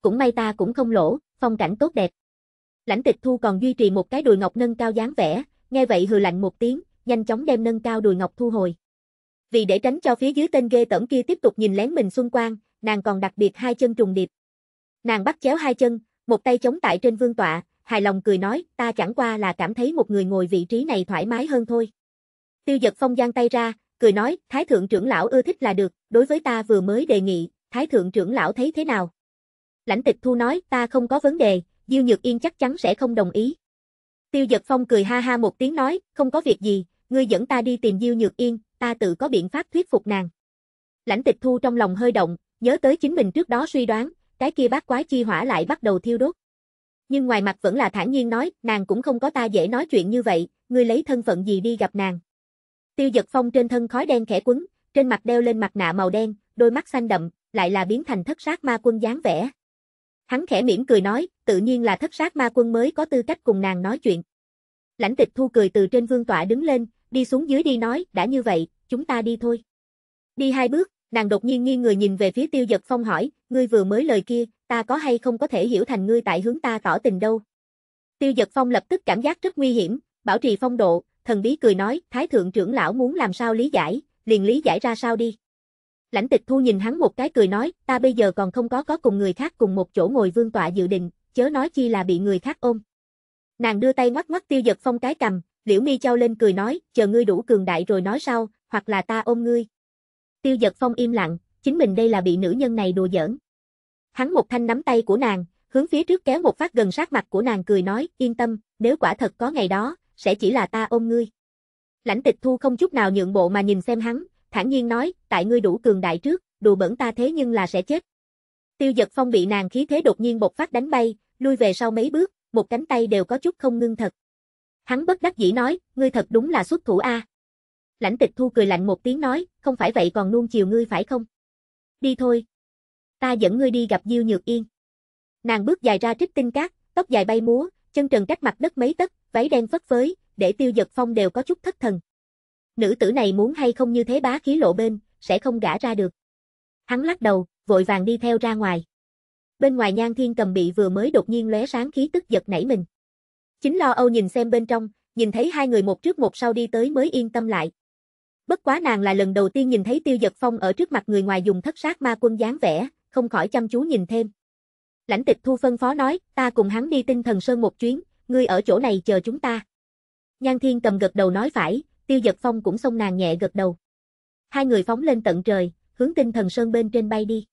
Cũng may ta cũng không lỗ, phong cảnh tốt đẹp. Lãnh tịch thu còn duy trì một cái đùi ngọc nâng cao dáng vẻ, nghe vậy hừ lạnh một tiếng, nhanh chóng đem nâng cao đùi ngọc thu hồi. Vì để tránh cho phía dưới tên ghê tởm kia tiếp tục nhìn lén mình xung quanh, nàng còn đặc biệt hai chân trùng điệp. Nàng bắt chéo hai chân, một tay chống tại trên vương tọa, hài lòng cười nói, ta chẳng qua là cảm thấy một người ngồi vị trí này thoải mái hơn thôi. Tiêu giật phong giang tay ra, cười nói, Thái thượng trưởng lão ưa thích là được, đối với ta vừa mới đề nghị, Thái thượng trưởng lão thấy thế nào? Lãnh tịch thu nói, ta không có vấn đề, Diêu Nhược Yên chắc chắn sẽ không đồng ý. Tiêu giật phong cười ha ha một tiếng nói, không có việc gì, ngươi dẫn ta đi tìm Diêu Nhược Yên, ta tự có biện pháp thuyết phục nàng. Lãnh tịch thu trong lòng hơi động, nhớ tới chính mình trước đó suy đoán, cái kia bát quái chi hỏa lại bắt đầu thiêu đốt. Nhưng ngoài mặt vẫn là thản nhiên nói, nàng cũng không có ta dễ nói chuyện như vậy, ngươi lấy thân phận gì đi gặp nàng. Tiêu giật phong trên thân khói đen khẽ quấn, trên mặt đeo lên mặt nạ màu đen, đôi mắt xanh đậm, lại là biến thành thất sát ma quân dáng vẻ. Hắn khẽ mỉm cười nói, tự nhiên là thất sát ma quân mới có tư cách cùng nàng nói chuyện. Lãnh tịch thu cười từ trên vương tọa đứng lên, đi xuống dưới đi nói, đã như vậy, chúng ta đi thôi. Đi hai bước, Nàng đột nhiên nghiêng người nhìn về phía tiêu giật phong hỏi, ngươi vừa mới lời kia, ta có hay không có thể hiểu thành ngươi tại hướng ta tỏ tình đâu. Tiêu giật phong lập tức cảm giác rất nguy hiểm, bảo trì phong độ, thần bí cười nói, thái thượng trưởng lão muốn làm sao lý giải, liền lý giải ra sao đi. Lãnh tịch thu nhìn hắn một cái cười nói, ta bây giờ còn không có có cùng người khác cùng một chỗ ngồi vương tọa dự định, chớ nói chi là bị người khác ôm. Nàng đưa tay ngoắt ngoắt tiêu giật phong cái cầm, liễu mi trao lên cười nói, chờ ngươi đủ cường đại rồi nói sau, hoặc là ta ôm ngươi, Tiêu giật phong im lặng, chính mình đây là bị nữ nhân này đùa giỡn. Hắn một thanh nắm tay của nàng, hướng phía trước kéo một phát gần sát mặt của nàng cười nói, yên tâm, nếu quả thật có ngày đó, sẽ chỉ là ta ôm ngươi. Lãnh tịch thu không chút nào nhượng bộ mà nhìn xem hắn, thản nhiên nói, tại ngươi đủ cường đại trước, đùa bẩn ta thế nhưng là sẽ chết. Tiêu giật phong bị nàng khí thế đột nhiên bột phát đánh bay, lui về sau mấy bước, một cánh tay đều có chút không ngưng thật. Hắn bất đắc dĩ nói, ngươi thật đúng là xuất thủ A. Lãnh tịch thu cười lạnh một tiếng nói, không phải vậy còn nuông chiều ngươi phải không? Đi thôi. Ta dẫn ngươi đi gặp Diêu Nhược Yên. Nàng bước dài ra trích tinh cát, tóc dài bay múa, chân trần cách mặt đất mấy tấc, váy đen phất phới, để tiêu giật phong đều có chút thất thần. Nữ tử này muốn hay không như thế bá khí lộ bên, sẽ không gã ra được. Hắn lắc đầu, vội vàng đi theo ra ngoài. Bên ngoài nhan thiên cầm bị vừa mới đột nhiên lóe sáng khí tức giật nảy mình. Chính lo âu nhìn xem bên trong, nhìn thấy hai người một trước một sau đi tới mới yên tâm lại. Bất quá nàng là lần đầu tiên nhìn thấy tiêu giật phong ở trước mặt người ngoài dùng thất sát ma quân dáng vẻ, không khỏi chăm chú nhìn thêm. Lãnh tịch thu phân phó nói, ta cùng hắn đi tinh thần sơn một chuyến, ngươi ở chỗ này chờ chúng ta. Nhan thiên cầm gật đầu nói phải, tiêu giật phong cũng xông nàng nhẹ gật đầu. Hai người phóng lên tận trời, hướng tinh thần sơn bên trên bay đi.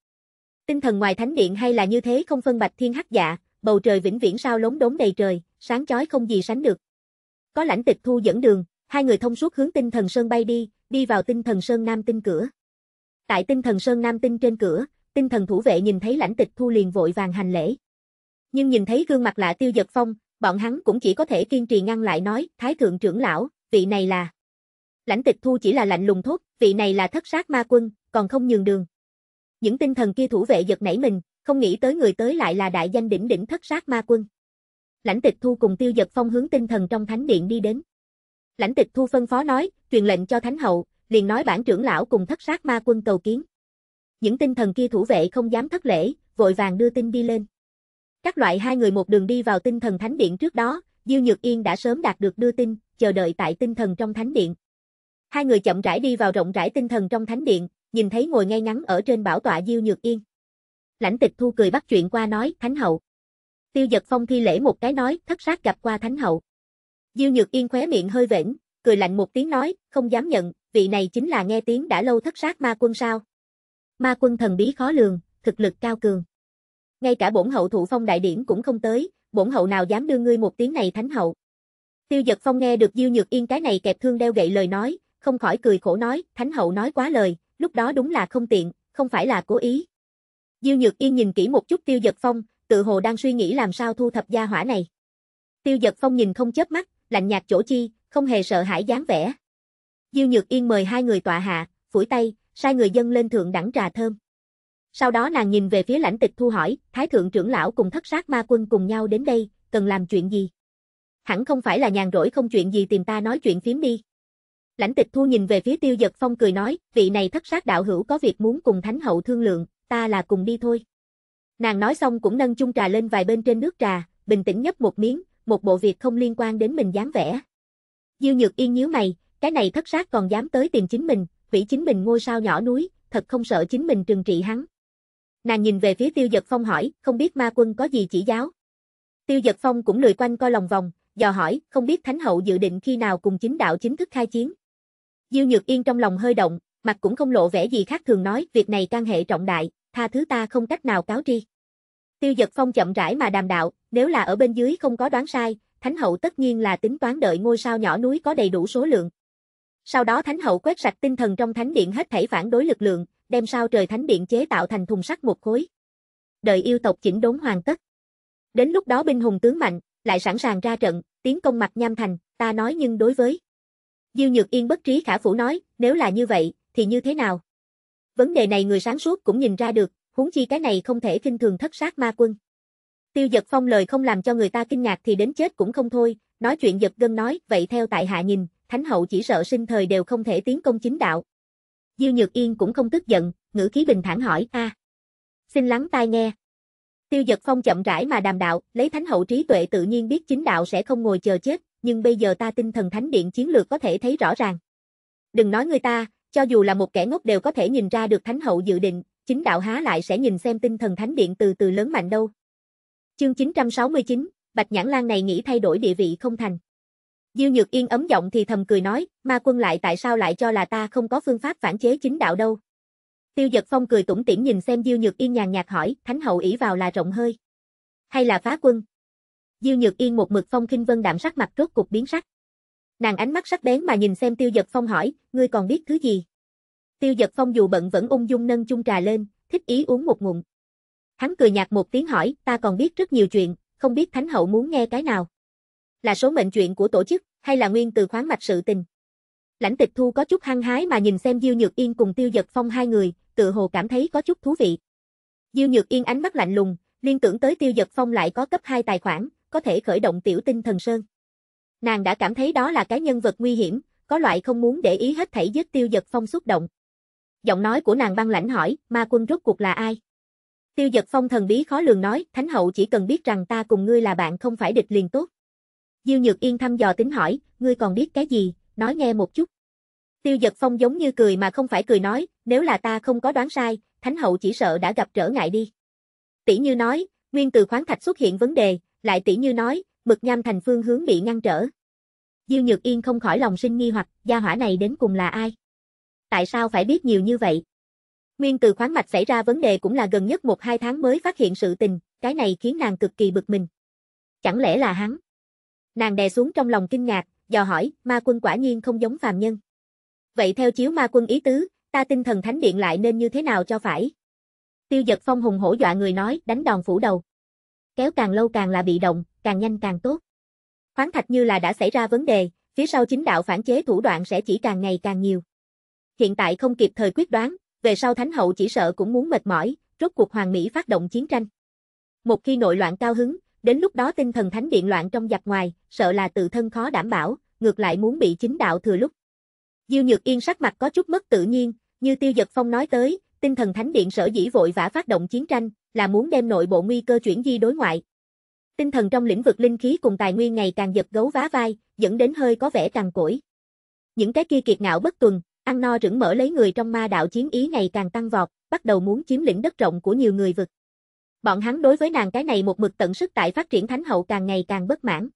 Tinh thần ngoài thánh điện hay là như thế không phân bạch thiên hắc dạ, bầu trời vĩnh viễn sao lốn đốn đầy trời, sáng chói không gì sánh được. Có lãnh tịch thu dẫn đường, Hai người thông suốt hướng tinh thần sơn bay đi, đi vào tinh thần sơn nam tinh cửa. Tại tinh thần sơn nam tinh trên cửa, tinh thần thủ vệ nhìn thấy lãnh tịch thu liền vội vàng hành lễ. Nhưng nhìn thấy gương mặt lạ tiêu giật phong, bọn hắn cũng chỉ có thể kiên trì ngăn lại nói, thái thượng trưởng lão, vị này là. Lãnh tịch thu chỉ là lạnh lùng thốt, vị này là thất sát ma quân, còn không nhường đường. Những tinh thần kia thủ vệ giật nảy mình, không nghĩ tới người tới lại là đại danh đỉnh đỉnh thất sát ma quân. Lãnh tịch thu cùng tiêu giật phong hướng tinh thần trong thánh điện đi đến. Lãnh tịch thu phân phó nói, truyền lệnh cho thánh hậu, liền nói bản trưởng lão cùng thất sát ma quân cầu kiến. Những tinh thần kia thủ vệ không dám thất lễ, vội vàng đưa tin đi lên. Các loại hai người một đường đi vào tinh thần thánh điện trước đó, Diêu Nhược Yên đã sớm đạt được đưa tin, chờ đợi tại tinh thần trong thánh điện. Hai người chậm rãi đi vào rộng rãi tinh thần trong thánh điện, nhìn thấy ngồi ngay ngắn ở trên bảo tọa Diêu Nhược Yên. Lãnh tịch thu cười bắt chuyện qua nói, Thánh hậu. Tiêu giật phong thi lễ một cái nói, thất sát gặp qua Thánh hậu. Diêu Nhược Yên khóe miệng hơi vểnh, cười lạnh một tiếng nói, không dám nhận, vị này chính là nghe tiếng đã lâu thất sát ma quân sao. Ma quân thần bí khó lường, thực lực cao cường. Ngay cả bổn hậu thụ phong đại điển cũng không tới, bổn hậu nào dám đưa ngươi một tiếng này thánh hậu. Tiêu giật phong nghe được Diêu Nhược Yên cái này kẹp thương đeo gậy lời nói, không khỏi cười khổ nói, thánh hậu nói quá lời, lúc đó đúng là không tiện, không phải là cố ý. Diêu Nhược Yên nhìn kỹ một chút Tiêu Giật Phong, tự hồ đang suy nghĩ làm sao thu thập gia hỏa này. Tiêu Giật Phong nhìn không chớp mắt, lạnh nhạt chỗ chi, không hề sợ hãi dáng vẻ. Diêu Nhược Yên mời hai người tọa hạ, phủi tay, sai người dân lên thượng đẳng trà thơm. Sau đó nàng nhìn về phía lãnh tịch thu hỏi, Thái thượng trưởng lão cùng thất sát ma quân cùng nhau đến đây, cần làm chuyện gì? Hẳn không phải là nhàn rỗi không chuyện gì tìm ta nói chuyện phím đi. Lãnh tịch thu nhìn về phía tiêu giật phong cười nói, vị này thất sát đạo hữu có việc muốn cùng thánh hậu thương lượng, ta là cùng đi thôi. Nàng nói xong cũng nâng chung trà lên vài bên trên nước trà, bình tĩnh nhấp một miếng, một bộ việc không liên quan đến mình dám vẽ. Diêu Nhược Yên nhíu mày, cái này thất sát còn dám tới tìm chính mình, hủy chính mình ngôi sao nhỏ núi, thật không sợ chính mình trừng trị hắn. Nàng nhìn về phía Tiêu Dật Phong hỏi, không biết ma quân có gì chỉ giáo. Tiêu Dật Phong cũng lười quanh co lòng vòng, dò hỏi, không biết Thánh Hậu dự định khi nào cùng chính đạo chính thức khai chiến. Diêu Nhược Yên trong lòng hơi động, mặt cũng không lộ vẻ gì khác thường nói, việc này can hệ trọng đại, tha thứ ta không cách nào cáo tri. Tiêu giật phong chậm rãi mà đàm đạo, nếu là ở bên dưới không có đoán sai, Thánh hậu tất nhiên là tính toán đợi ngôi sao nhỏ núi có đầy đủ số lượng. Sau đó Thánh hậu quét sạch tinh thần trong thánh điện hết thảy phản đối lực lượng, đem sao trời thánh điện chế tạo thành thùng sắt một khối. Đợi yêu tộc chỉnh đốn hoàn tất. Đến lúc đó binh hùng tướng mạnh, lại sẵn sàng ra trận, tiến công mặt nham thành, ta nói nhưng đối với. Diêu Nhược Yên bất trí khả phủ nói, nếu là như vậy, thì như thế nào? Vấn đề này người sáng suốt cũng nhìn ra được, huống chi cái này không thể kinh thường thất sát ma quân. Tiêu giật phong lời không làm cho người ta kinh ngạc thì đến chết cũng không thôi, nói chuyện giật gân nói, vậy theo tại hạ nhìn, thánh hậu chỉ sợ sinh thời đều không thể tiến công chính đạo. Diêu Nhược Yên cũng không tức giận, ngữ khí bình thản hỏi, a à, xin lắng tai nghe. Tiêu giật phong chậm rãi mà đàm đạo, lấy thánh hậu trí tuệ tự nhiên biết chính đạo sẽ không ngồi chờ chết, nhưng bây giờ ta tinh thần thánh điện chiến lược có thể thấy rõ ràng. Đừng nói người ta, cho dù là một kẻ ngốc đều có thể nhìn ra được thánh hậu dự định, chính đạo há lại sẽ nhìn xem tinh thần thánh điện từ từ lớn mạnh đâu. Chương 969, Bạch Nhãn Lan này nghĩ thay đổi địa vị không thành. Diêu Nhược Yên ấm giọng thì thầm cười nói, ma quân lại tại sao lại cho là ta không có phương pháp phản chế chính đạo đâu. Tiêu Dật Phong cười tủm tỉm nhìn xem Diêu Nhược Yên nhàn nhạt hỏi, thánh hậu ỷ vào là rộng hơi. Hay là phá quân? Diêu Nhược Yên một mực phong khinh vân đạm sắc mặt rốt cục biến sắc. Nàng ánh mắt sắc bén mà nhìn xem Tiêu Dật Phong hỏi, ngươi còn biết thứ gì? Tiêu giật phong dù bận vẫn ung dung nâng chung trà lên, thích ý uống một ngụm. Hắn cười nhạt một tiếng hỏi, ta còn biết rất nhiều chuyện, không biết Thánh Hậu muốn nghe cái nào. Là số mệnh chuyện của tổ chức, hay là nguyên từ khoáng mạch sự tình. Lãnh tịch thu có chút hăng hái mà nhìn xem Diêu Nhược Yên cùng Tiêu Giật Phong hai người, tự hồ cảm thấy có chút thú vị. Diêu Nhược Yên ánh mắt lạnh lùng, liên tưởng tới Tiêu Giật Phong lại có cấp 2 tài khoản, có thể khởi động tiểu tinh thần sơn. Nàng đã cảm thấy đó là cái nhân vật nguy hiểm, có loại không muốn để ý hết thảy giết Tiêu Giật Phong xúc động giọng nói của nàng băng lãnh hỏi, ma quân rốt cuộc là ai? Tiêu giật phong thần bí khó lường nói, thánh hậu chỉ cần biết rằng ta cùng ngươi là bạn không phải địch liền tốt. Diêu Nhược Yên thăm dò tính hỏi, ngươi còn biết cái gì, nói nghe một chút. Tiêu giật phong giống như cười mà không phải cười nói, nếu là ta không có đoán sai, thánh hậu chỉ sợ đã gặp trở ngại đi. Tỷ như nói, nguyên từ khoáng thạch xuất hiện vấn đề, lại tỷ như nói, mực nham thành phương hướng bị ngăn trở. Diêu Nhược Yên không khỏi lòng sinh nghi hoặc, gia hỏa này đến cùng là ai? tại sao phải biết nhiều như vậy? Nguyên từ khoáng mạch xảy ra vấn đề cũng là gần nhất một hai tháng mới phát hiện sự tình, cái này khiến nàng cực kỳ bực mình. Chẳng lẽ là hắn? Nàng đè xuống trong lòng kinh ngạc, dò hỏi, ma quân quả nhiên không giống phàm nhân. Vậy theo chiếu ma quân ý tứ, ta tinh thần thánh điện lại nên như thế nào cho phải? Tiêu giật phong hùng hổ dọa người nói, đánh đòn phủ đầu. Kéo càng lâu càng là bị động, càng nhanh càng tốt. Khoáng thạch như là đã xảy ra vấn đề, phía sau chính đạo phản chế thủ đoạn sẽ chỉ càng ngày càng nhiều hiện tại không kịp thời quyết đoán, về sau Thánh hậu chỉ sợ cũng muốn mệt mỏi, rốt cuộc Hoàng Mỹ phát động chiến tranh. Một khi nội loạn cao hứng, đến lúc đó tinh thần Thánh điện loạn trong giặc ngoài, sợ là tự thân khó đảm bảo, ngược lại muốn bị chính đạo thừa lúc. Diêu Nhược Yên sắc mặt có chút mất tự nhiên, như Tiêu Dật Phong nói tới, tinh thần Thánh điện sở dĩ vội vã phát động chiến tranh, là muốn đem nội bộ nguy cơ chuyển di đối ngoại. Tinh thần trong lĩnh vực linh khí cùng tài nguyên ngày càng giật gấu vá vai, dẫn đến hơi có vẻ càng cỗi. Những cái kia kiệt ngạo bất tuần, Ăn no rửng mở lấy người trong ma đạo chiến ý ngày càng tăng vọt, bắt đầu muốn chiếm lĩnh đất rộng của nhiều người vực. Bọn hắn đối với nàng cái này một mực tận sức tại phát triển thánh hậu càng ngày càng bất mãn.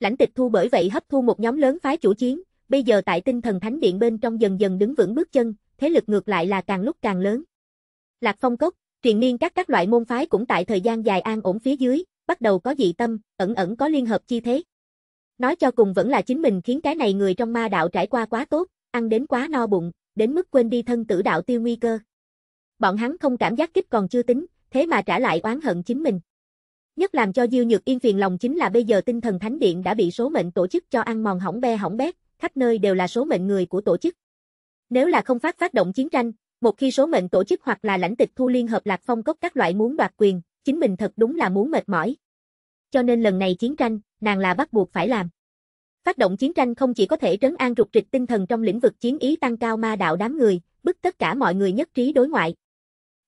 Lãnh tịch thu bởi vậy hấp thu một nhóm lớn phái chủ chiến, bây giờ tại tinh thần thánh điện bên trong dần dần đứng vững bước chân, thế lực ngược lại là càng lúc càng lớn. Lạc phong cốc, truyền niên các các loại môn phái cũng tại thời gian dài an ổn phía dưới, bắt đầu có dị tâm, ẩn ẩn có liên hợp chi thế. Nói cho cùng vẫn là chính mình khiến cái này người trong ma đạo trải qua quá tốt, ăn đến quá no bụng, đến mức quên đi thân tử đạo tiêu nguy cơ. Bọn hắn không cảm giác kích còn chưa tính, thế mà trả lại oán hận chính mình. Nhất làm cho Diêu Nhược Yên phiền lòng chính là bây giờ tinh thần thánh điện đã bị số mệnh tổ chức cho ăn mòn hỏng be hỏng bét, khắp nơi đều là số mệnh người của tổ chức. Nếu là không phát phát động chiến tranh, một khi số mệnh tổ chức hoặc là lãnh tịch thu liên hợp lạc phong cốc các loại muốn đoạt quyền, chính mình thật đúng là muốn mệt mỏi. Cho nên lần này chiến tranh, nàng là bắt buộc phải làm. Phát động chiến tranh không chỉ có thể trấn an rục rịch tinh thần trong lĩnh vực chiến ý tăng cao ma đạo đám người, bức tất cả mọi người nhất trí đối ngoại.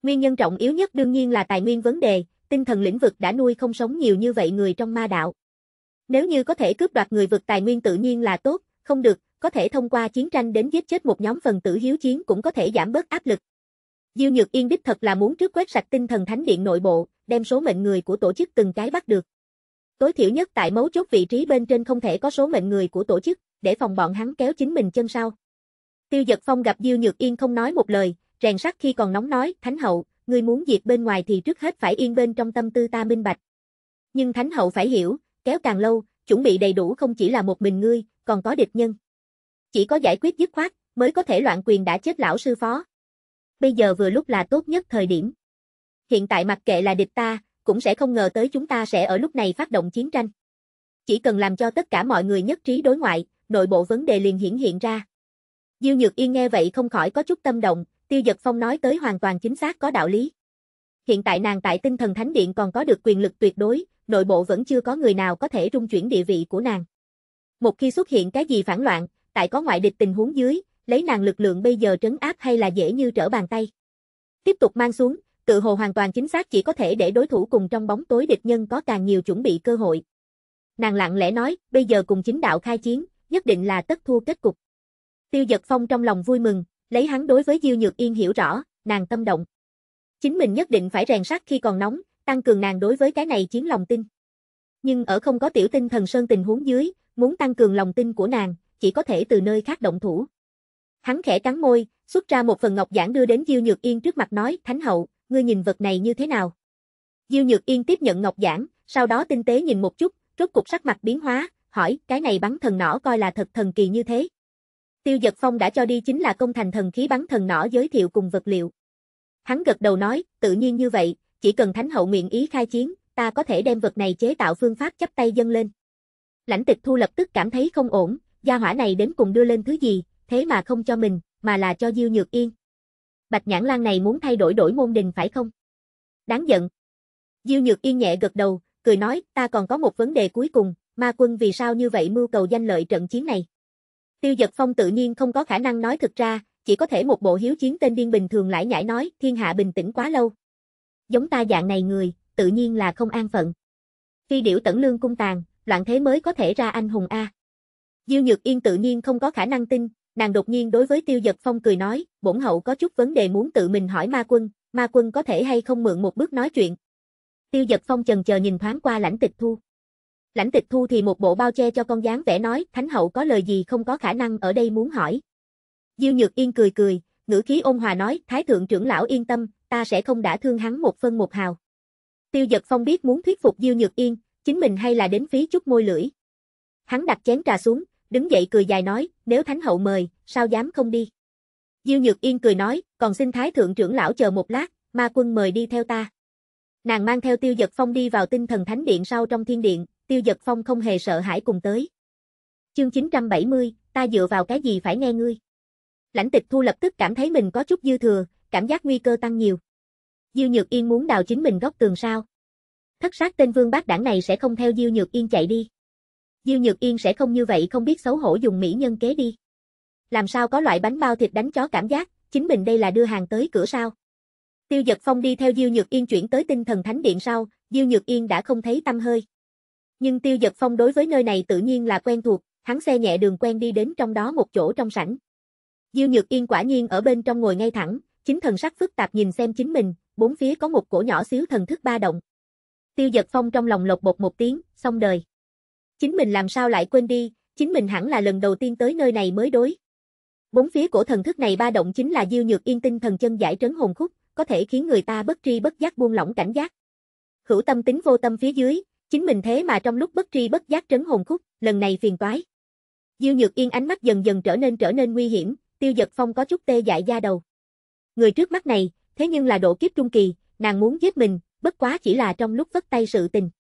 Nguyên nhân trọng yếu nhất đương nhiên là tài nguyên vấn đề, tinh thần lĩnh vực đã nuôi không sống nhiều như vậy người trong ma đạo. Nếu như có thể cướp đoạt người vực tài nguyên tự nhiên là tốt, không được, có thể thông qua chiến tranh đến giết chết một nhóm phần tử hiếu chiến cũng có thể giảm bớt áp lực. Diêu Nhược Yên đích thật là muốn trước quét sạch tinh thần thánh điện nội bộ, đem số mệnh người của tổ chức từng cái bắt được. Tối thiểu nhất tại mấu chốt vị trí bên trên không thể có số mệnh người của tổ chức, để phòng bọn hắn kéo chính mình chân sau. Tiêu Dật Phong gặp Diêu Nhược Yên không nói một lời, rèn sắt khi còn nóng nói, "Thánh hậu, ngươi muốn diệt bên ngoài thì trước hết phải yên bên trong tâm tư ta minh bạch." Nhưng Thánh hậu phải hiểu, kéo càng lâu, chuẩn bị đầy đủ không chỉ là một mình ngươi, còn có địch nhân. Chỉ có giải quyết dứt khoát mới có thể loạn quyền đã chết lão sư phó. Bây giờ vừa lúc là tốt nhất thời điểm. Hiện tại mặc kệ là địch ta, cũng sẽ không ngờ tới chúng ta sẽ ở lúc này phát động chiến tranh. Chỉ cần làm cho tất cả mọi người nhất trí đối ngoại, nội bộ vấn đề liền hiển hiện ra. Diêu Nhược Yên nghe vậy không khỏi có chút tâm động, Tiêu Dật Phong nói tới hoàn toàn chính xác có đạo lý. Hiện tại nàng tại tinh thần thánh điện còn có được quyền lực tuyệt đối, nội bộ vẫn chưa có người nào có thể rung chuyển địa vị của nàng. Một khi xuất hiện cái gì phản loạn, tại có ngoại địch tình huống dưới, lấy nàng lực lượng bây giờ trấn áp hay là dễ như trở bàn tay. Tiếp tục mang xuống, tự hồ hoàn toàn chính xác chỉ có thể để đối thủ cùng trong bóng tối địch nhân có càng nhiều chuẩn bị cơ hội. Nàng lặng lẽ nói, bây giờ cùng chính đạo khai chiến, nhất định là tất thua kết cục. Tiêu giật phong trong lòng vui mừng, lấy hắn đối với Diêu Nhược Yên hiểu rõ, nàng tâm động. Chính mình nhất định phải rèn sắt khi còn nóng, tăng cường nàng đối với cái này chiến lòng tin. Nhưng ở không có tiểu tinh thần sơn tình huống dưới, muốn tăng cường lòng tin của nàng, chỉ có thể từ nơi khác động thủ. Hắn khẽ cắn môi, xuất ra một phần ngọc giản đưa đến Diêu Nhược Yên trước mặt nói, Thánh hậu, ngươi nhìn vật này như thế nào? Diêu Nhược Yên tiếp nhận ngọc giản, sau đó tinh tế nhìn một chút, rốt cục sắc mặt biến hóa, hỏi, cái này bắn thần nỏ coi là thật thần kỳ như thế. Tiêu Dật Phong đã cho đi chính là công thành thần khí bắn thần nỏ giới thiệu cùng vật liệu. Hắn gật đầu nói, tự nhiên như vậy, chỉ cần thánh hậu nguyện ý khai chiến, ta có thể đem vật này chế tạo phương pháp chấp tay dâng lên. Lãnh tịch thu lập tức cảm thấy không ổn, gia hỏa này đến cùng đưa lên thứ gì, thế mà không cho mình, mà là cho Diêu Nhược Yên. Bạch Nhãn lang này muốn thay đổi đổi môn đình phải không? Đáng giận. Diêu Nhược Yên nhẹ gật đầu, cười nói, ta còn có một vấn đề cuối cùng, ma quân vì sao như vậy mưu cầu danh lợi trận chiến này? Tiêu Dật Phong tự nhiên không có khả năng nói thực ra, chỉ có thể một bộ hiếu chiến tên điên bình thường lại nhảy nói, thiên hạ bình tĩnh quá lâu. Giống ta dạng này người, tự nhiên là không an phận. Phi điểu tẩn lương cung tàn, loạn thế mới có thể ra anh hùng A. Diêu Nhược Yên tự nhiên không có khả năng tin, Nàng đột nhiên đối với tiêu giật phong cười nói, bổn hậu có chút vấn đề muốn tự mình hỏi ma quân, ma quân có thể hay không mượn một bước nói chuyện. Tiêu giật phong chần chờ nhìn thoáng qua lãnh tịch thu. Lãnh tịch thu thì một bộ bao che cho con dáng vẽ nói, thánh hậu có lời gì không có khả năng ở đây muốn hỏi. Diêu Nhược Yên cười cười, ngữ khí ôn hòa nói, Thái thượng trưởng lão yên tâm, ta sẽ không đã thương hắn một phân một hào. Tiêu giật phong biết muốn thuyết phục Diêu Nhược Yên, chính mình hay là đến phí chút môi lưỡi. Hắn đặt chén trà xuống, đứng dậy cười dài nói, nếu thánh hậu mời, sao dám không đi. Diêu Nhược Yên cười nói, còn xin thái thượng trưởng lão chờ một lát, ma quân mời đi theo ta. Nàng mang theo tiêu giật phong đi vào tinh thần thánh điện sau trong thiên điện, tiêu giật phong không hề sợ hãi cùng tới. Chương 970, ta dựa vào cái gì phải nghe ngươi. Lãnh tịch thu lập tức cảm thấy mình có chút dư thừa, cảm giác nguy cơ tăng nhiều. Diêu Nhược Yên muốn đào chính mình góc tường sao. Thất sát tên vương bác đảng này sẽ không theo Diêu Nhược Yên chạy đi. Diêu Nhược Yên sẽ không như vậy không biết xấu hổ dùng mỹ nhân kế đi. Làm sao có loại bánh bao thịt đánh chó cảm giác, chính mình đây là đưa hàng tới cửa sao. Tiêu Dật Phong đi theo Diêu Nhược Yên chuyển tới tinh thần thánh điện sau, Diêu Nhược Yên đã không thấy tâm hơi. Nhưng Tiêu Dật Phong đối với nơi này tự nhiên là quen thuộc, hắn xe nhẹ đường quen đi đến trong đó một chỗ trong sảnh. Diêu Nhược Yên quả nhiên ở bên trong ngồi ngay thẳng, chính thần sắc phức tạp nhìn xem chính mình, bốn phía có một cổ nhỏ xíu thần thức ba động. Tiêu Dật Phong trong lòng lột bột một tiếng, xong đời. Chính mình làm sao lại quên đi, chính mình hẳn là lần đầu tiên tới nơi này mới đối. Bốn phía cổ thần thức này ba động chính là diêu nhược yên tinh thần chân giải trấn hồn khúc, có thể khiến người ta bất tri bất giác buông lỏng cảnh giác. Hữu tâm tính vô tâm phía dưới, chính mình thế mà trong lúc bất tri bất giác trấn hồn khúc, lần này phiền toái. Diêu Nhược Yên ánh mắt dần dần trở nên trở nên nguy hiểm, Tiêu Dật Phong có chút tê dại da đầu. Người trước mắt này, thế nhưng là độ kiếp trung kỳ, nàng muốn giết mình, bất quá chỉ là trong lúc vất tay sự tình.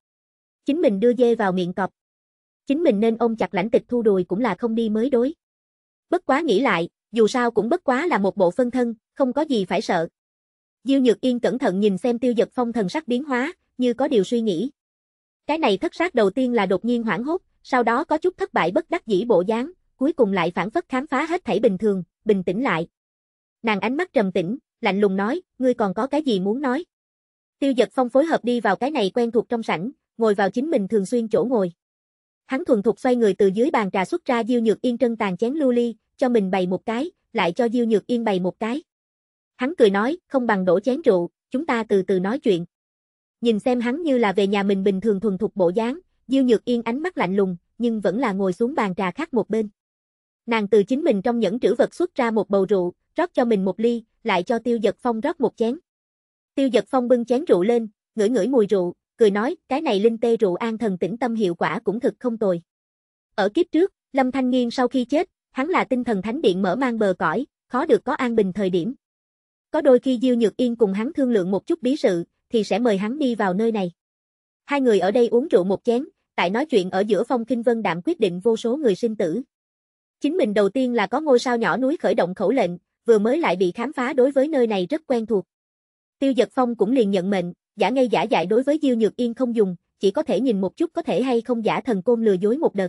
Chính mình đưa dê vào miệng cọp chính mình nên ôm chặt lãnh tịch thu đùi cũng là không đi mới đối. Bất quá nghĩ lại, dù sao cũng bất quá là một bộ phân thân, không có gì phải sợ. Diêu Nhược Yên cẩn thận nhìn xem tiêu giật phong thần sắc biến hóa, như có điều suy nghĩ. Cái này thất sát đầu tiên là đột nhiên hoảng hốt, sau đó có chút thất bại bất đắc dĩ bộ dáng, cuối cùng lại phản phất khám phá hết thảy bình thường, bình tĩnh lại. Nàng ánh mắt trầm tĩnh, lạnh lùng nói, ngươi còn có cái gì muốn nói? Tiêu giật phong phối hợp đi vào cái này quen thuộc trong sảnh, ngồi vào chính mình thường xuyên chỗ ngồi. Hắn thuần thục xoay người từ dưới bàn trà xuất ra Diêu Nhược Yên trân tàn chén lưu ly, cho mình bày một cái, lại cho Diêu Nhược Yên bày một cái. Hắn cười nói, không bằng đổ chén rượu, chúng ta từ từ nói chuyện. Nhìn xem hắn như là về nhà mình bình thường thuần thục bộ dáng, Diêu Nhược Yên ánh mắt lạnh lùng, nhưng vẫn là ngồi xuống bàn trà khác một bên. Nàng từ chính mình trong những trữ vật xuất ra một bầu rượu, rót cho mình một ly, lại cho Tiêu Dật Phong rót một chén. Tiêu Dật Phong bưng chén rượu lên, ngửi ngửi mùi rượu, cười nói, cái này linh tê rượu an thần tĩnh tâm hiệu quả cũng thực không tồi. Ở kiếp trước, Lâm Thanh Nghiên sau khi chết, hắn là tinh thần thánh điện mở mang bờ cõi, khó được có an bình thời điểm. Có đôi khi Diêu Nhược Yên cùng hắn thương lượng một chút bí sự, thì sẽ mời hắn đi vào nơi này. Hai người ở đây uống rượu một chén, tại nói chuyện ở giữa phong kinh vân đạm quyết định vô số người sinh tử. Chính mình đầu tiên là có ngôi sao nhỏ núi khởi động khẩu lệnh, vừa mới lại bị khám phá đối với nơi này rất quen thuộc. Tiêu giật Phong cũng liền nhận mệnh, giả ngây giả dại đối với Diêu Nhược Yên không dùng, chỉ có thể nhìn một chút có thể hay không giả thần côn lừa dối một đợt.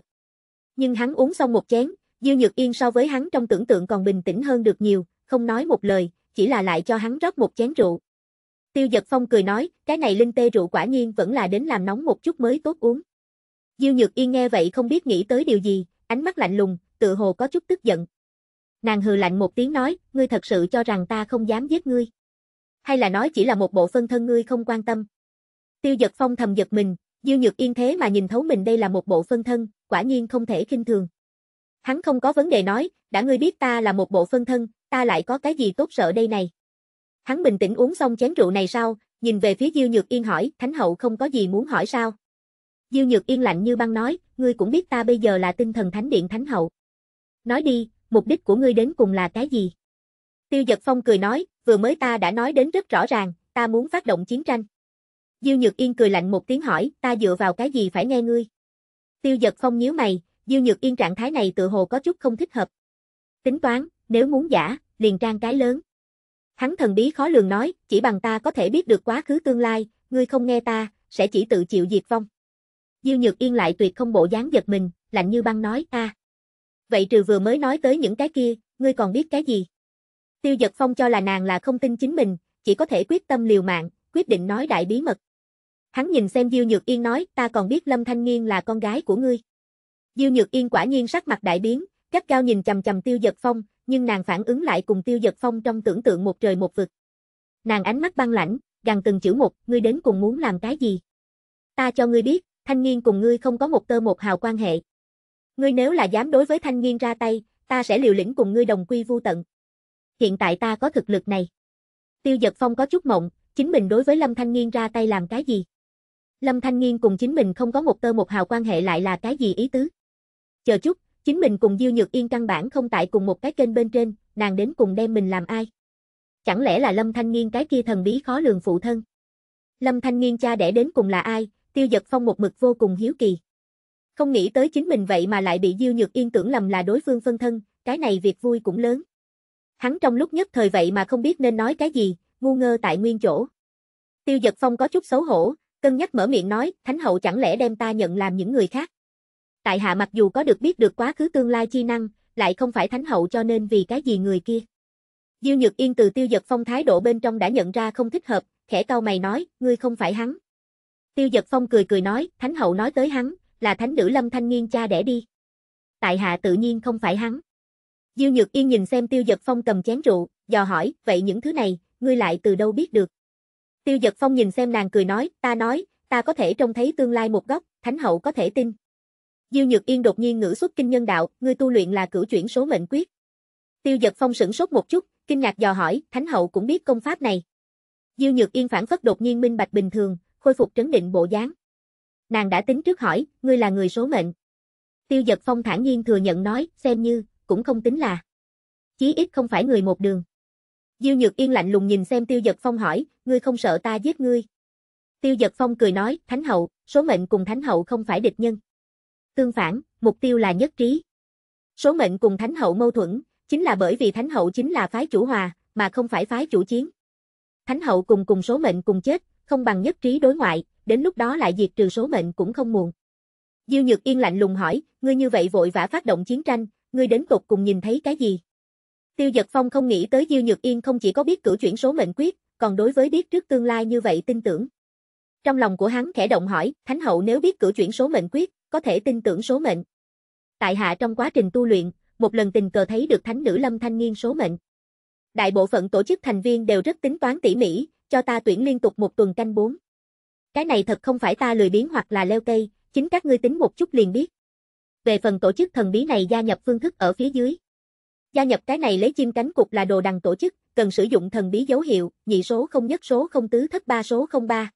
Nhưng hắn uống xong một chén, Diêu Nhược Yên so với hắn trong tưởng tượng còn bình tĩnh hơn được nhiều, không nói một lời, chỉ là lại cho hắn rót một chén rượu. Tiêu Dật Phong cười nói, cái này linh tê rượu quả nhiên vẫn là đến làm nóng một chút mới tốt uống. Diêu Nhược Yên nghe vậy không biết nghĩ tới điều gì, ánh mắt lạnh lùng, tự hồ có chút tức giận. Nàng hừ lạnh một tiếng nói, ngươi thật sự cho rằng ta không dám giết ngươi hay là nói chỉ là một bộ phân thân ngươi không quan tâm. Tiêu giật phong thầm giật mình, Diêu Nhược Yên thế mà nhìn thấu mình đây là một bộ phân thân, quả nhiên không thể kinh thường. Hắn không có vấn đề nói, đã ngươi biết ta là một bộ phân thân, ta lại có cái gì tốt sợ đây này. Hắn bình tĩnh uống xong chén rượu này sao, nhìn về phía Diêu Nhược Yên hỏi, Thánh Hậu không có gì muốn hỏi sao. Diêu Nhược Yên lạnh như băng nói, ngươi cũng biết ta bây giờ là tinh thần Thánh Điện Thánh Hậu. Nói đi, mục đích của ngươi đến cùng là cái gì? Tiêu Giật Phong cười nói, vừa mới ta đã nói đến rất rõ ràng, ta muốn phát động chiến tranh. Diêu Nhược Yên cười lạnh một tiếng hỏi, ta dựa vào cái gì phải nghe ngươi? Tiêu giật phong nhíu mày, Diêu Nhược Yên trạng thái này tự hồ có chút không thích hợp. Tính toán, nếu muốn giả, liền trang cái lớn. Hắn thần bí khó lường nói, chỉ bằng ta có thể biết được quá khứ tương lai, ngươi không nghe ta, sẽ chỉ tự chịu diệt vong. Diêu Nhược Yên lại tuyệt không bộ dáng giật mình, lạnh như băng nói, a. Vậy trừ vừa mới nói tới những cái kia, ngươi còn biết cái gì? Tiêu Dật Phong cho là nàng là không tin chính mình, chỉ có thể quyết tâm liều mạng, quyết định nói đại bí mật. Hắn nhìn xem Diêu Nhược Yên nói, ta còn biết Lâm Thanh Nghiên là con gái của ngươi. Diêu Nhược Yên quả nhiên sắc mặt đại biến, cách cao nhìn chầm chầm Tiêu Dật Phong, nhưng nàng phản ứng lại cùng Tiêu Dật Phong trong tưởng tượng một trời một vực. Nàng ánh mắt băng lãnh, gằn từng chữ một, ngươi đến cùng muốn làm cái gì? Ta cho ngươi biết, Thanh Nghiên cùng ngươi không có một tơ một hào quan hệ. Ngươi nếu là dám đối với Thanh Nghiên ra tay, ta sẽ liều lĩnh cùng ngươi đồng quy vu tận hiện tại ta có thực lực này. Tiêu giật phong có chút mộng, chính mình đối với Lâm Thanh Nghiên ra tay làm cái gì? Lâm Thanh Nghiên cùng chính mình không có một tơ một hào quan hệ lại là cái gì ý tứ? Chờ chút, chính mình cùng Diêu Nhược Yên căn bản không tại cùng một cái kênh bên trên, nàng đến cùng đem mình làm ai? Chẳng lẽ là Lâm Thanh Nghiên cái kia thần bí khó lường phụ thân? Lâm Thanh Nghiên cha đẻ đến cùng là ai? Tiêu Dật Phong một mực vô cùng hiếu kỳ. Không nghĩ tới chính mình vậy mà lại bị Diêu Nhược Yên tưởng lầm là đối phương phân thân, cái này việc vui cũng lớn. Hắn trong lúc nhất thời vậy mà không biết nên nói cái gì, ngu ngơ tại nguyên chỗ. Tiêu giật phong có chút xấu hổ, cân nhắc mở miệng nói, thánh hậu chẳng lẽ đem ta nhận làm những người khác. Tại hạ mặc dù có được biết được quá khứ tương lai chi năng, lại không phải thánh hậu cho nên vì cái gì người kia. Diêu Nhược Yên từ tiêu giật phong thái độ bên trong đã nhận ra không thích hợp, khẽ cau mày nói, ngươi không phải hắn. Tiêu giật phong cười cười nói, thánh hậu nói tới hắn, là thánh nữ lâm thanh nghiên cha đẻ đi. Tại hạ tự nhiên không phải hắn. Diêu Nhược Yên nhìn xem Tiêu Giật Phong cầm chén rượu, dò hỏi, vậy những thứ này, ngươi lại từ đâu biết được? Tiêu Giật Phong nhìn xem nàng cười nói, ta nói, ta có thể trông thấy tương lai một góc, thánh hậu có thể tin. Diêu Nhược Yên đột nhiên ngữ xuất kinh nhân đạo, ngươi tu luyện là cửu chuyển số mệnh quyết. Tiêu Giật Phong sửng sốt một chút, kinh ngạc dò hỏi, thánh hậu cũng biết công pháp này. Diêu Nhược Yên phản phất đột nhiên minh bạch bình thường, khôi phục trấn định bộ dáng. Nàng đã tính trước hỏi, ngươi là người số mệnh. Tiêu Giật Phong thản nhiên thừa nhận nói, xem như, cũng không tính là. Chí ít không phải người một đường. Diêu Nhược Yên lạnh lùng nhìn xem Tiêu Dật Phong hỏi, ngươi không sợ ta giết ngươi? Tiêu Dật Phong cười nói, Thánh hậu, số mệnh cùng Thánh hậu không phải địch nhân. Tương phản, mục tiêu là nhất trí. Số mệnh cùng Thánh hậu mâu thuẫn, chính là bởi vì Thánh hậu chính là phái chủ hòa, mà không phải phái chủ chiến. Thánh hậu cùng cùng số mệnh cùng chết, không bằng nhất trí đối ngoại, đến lúc đó lại diệt trừ số mệnh cũng không muộn. Diêu Nhược Yên lạnh lùng hỏi, ngươi như vậy vội vã phát động chiến tranh, ngươi đến tột cùng nhìn thấy cái gì? Tiêu Dật Phong không nghĩ tới Diêu Nhược Yên không chỉ có biết cửu chuyển số mệnh quyết, còn đối với biết trước tương lai như vậy tin tưởng. Trong lòng của hắn khẽ động hỏi, Thánh hậu nếu biết cửu chuyển số mệnh quyết, có thể tin tưởng số mệnh. Tại hạ trong quá trình tu luyện, một lần tình cờ thấy được thánh nữ Lâm Thanh Nghiên số mệnh. Đại bộ phận tổ chức thành viên đều rất tính toán tỉ mỉ, cho ta tuyển liên tục một tuần canh bốn. Cái này thật không phải ta lười biếng hoặc là leo cây, chính các ngươi tính một chút liền biết. Về phần tổ chức thần bí này gia nhập phương thức ở phía dưới. Gia nhập cái này lấy chim cánh cục là đồ đằng tổ chức, cần sử dụng thần bí dấu hiệu, nhị số không nhất số không tứ thất ba số không ba.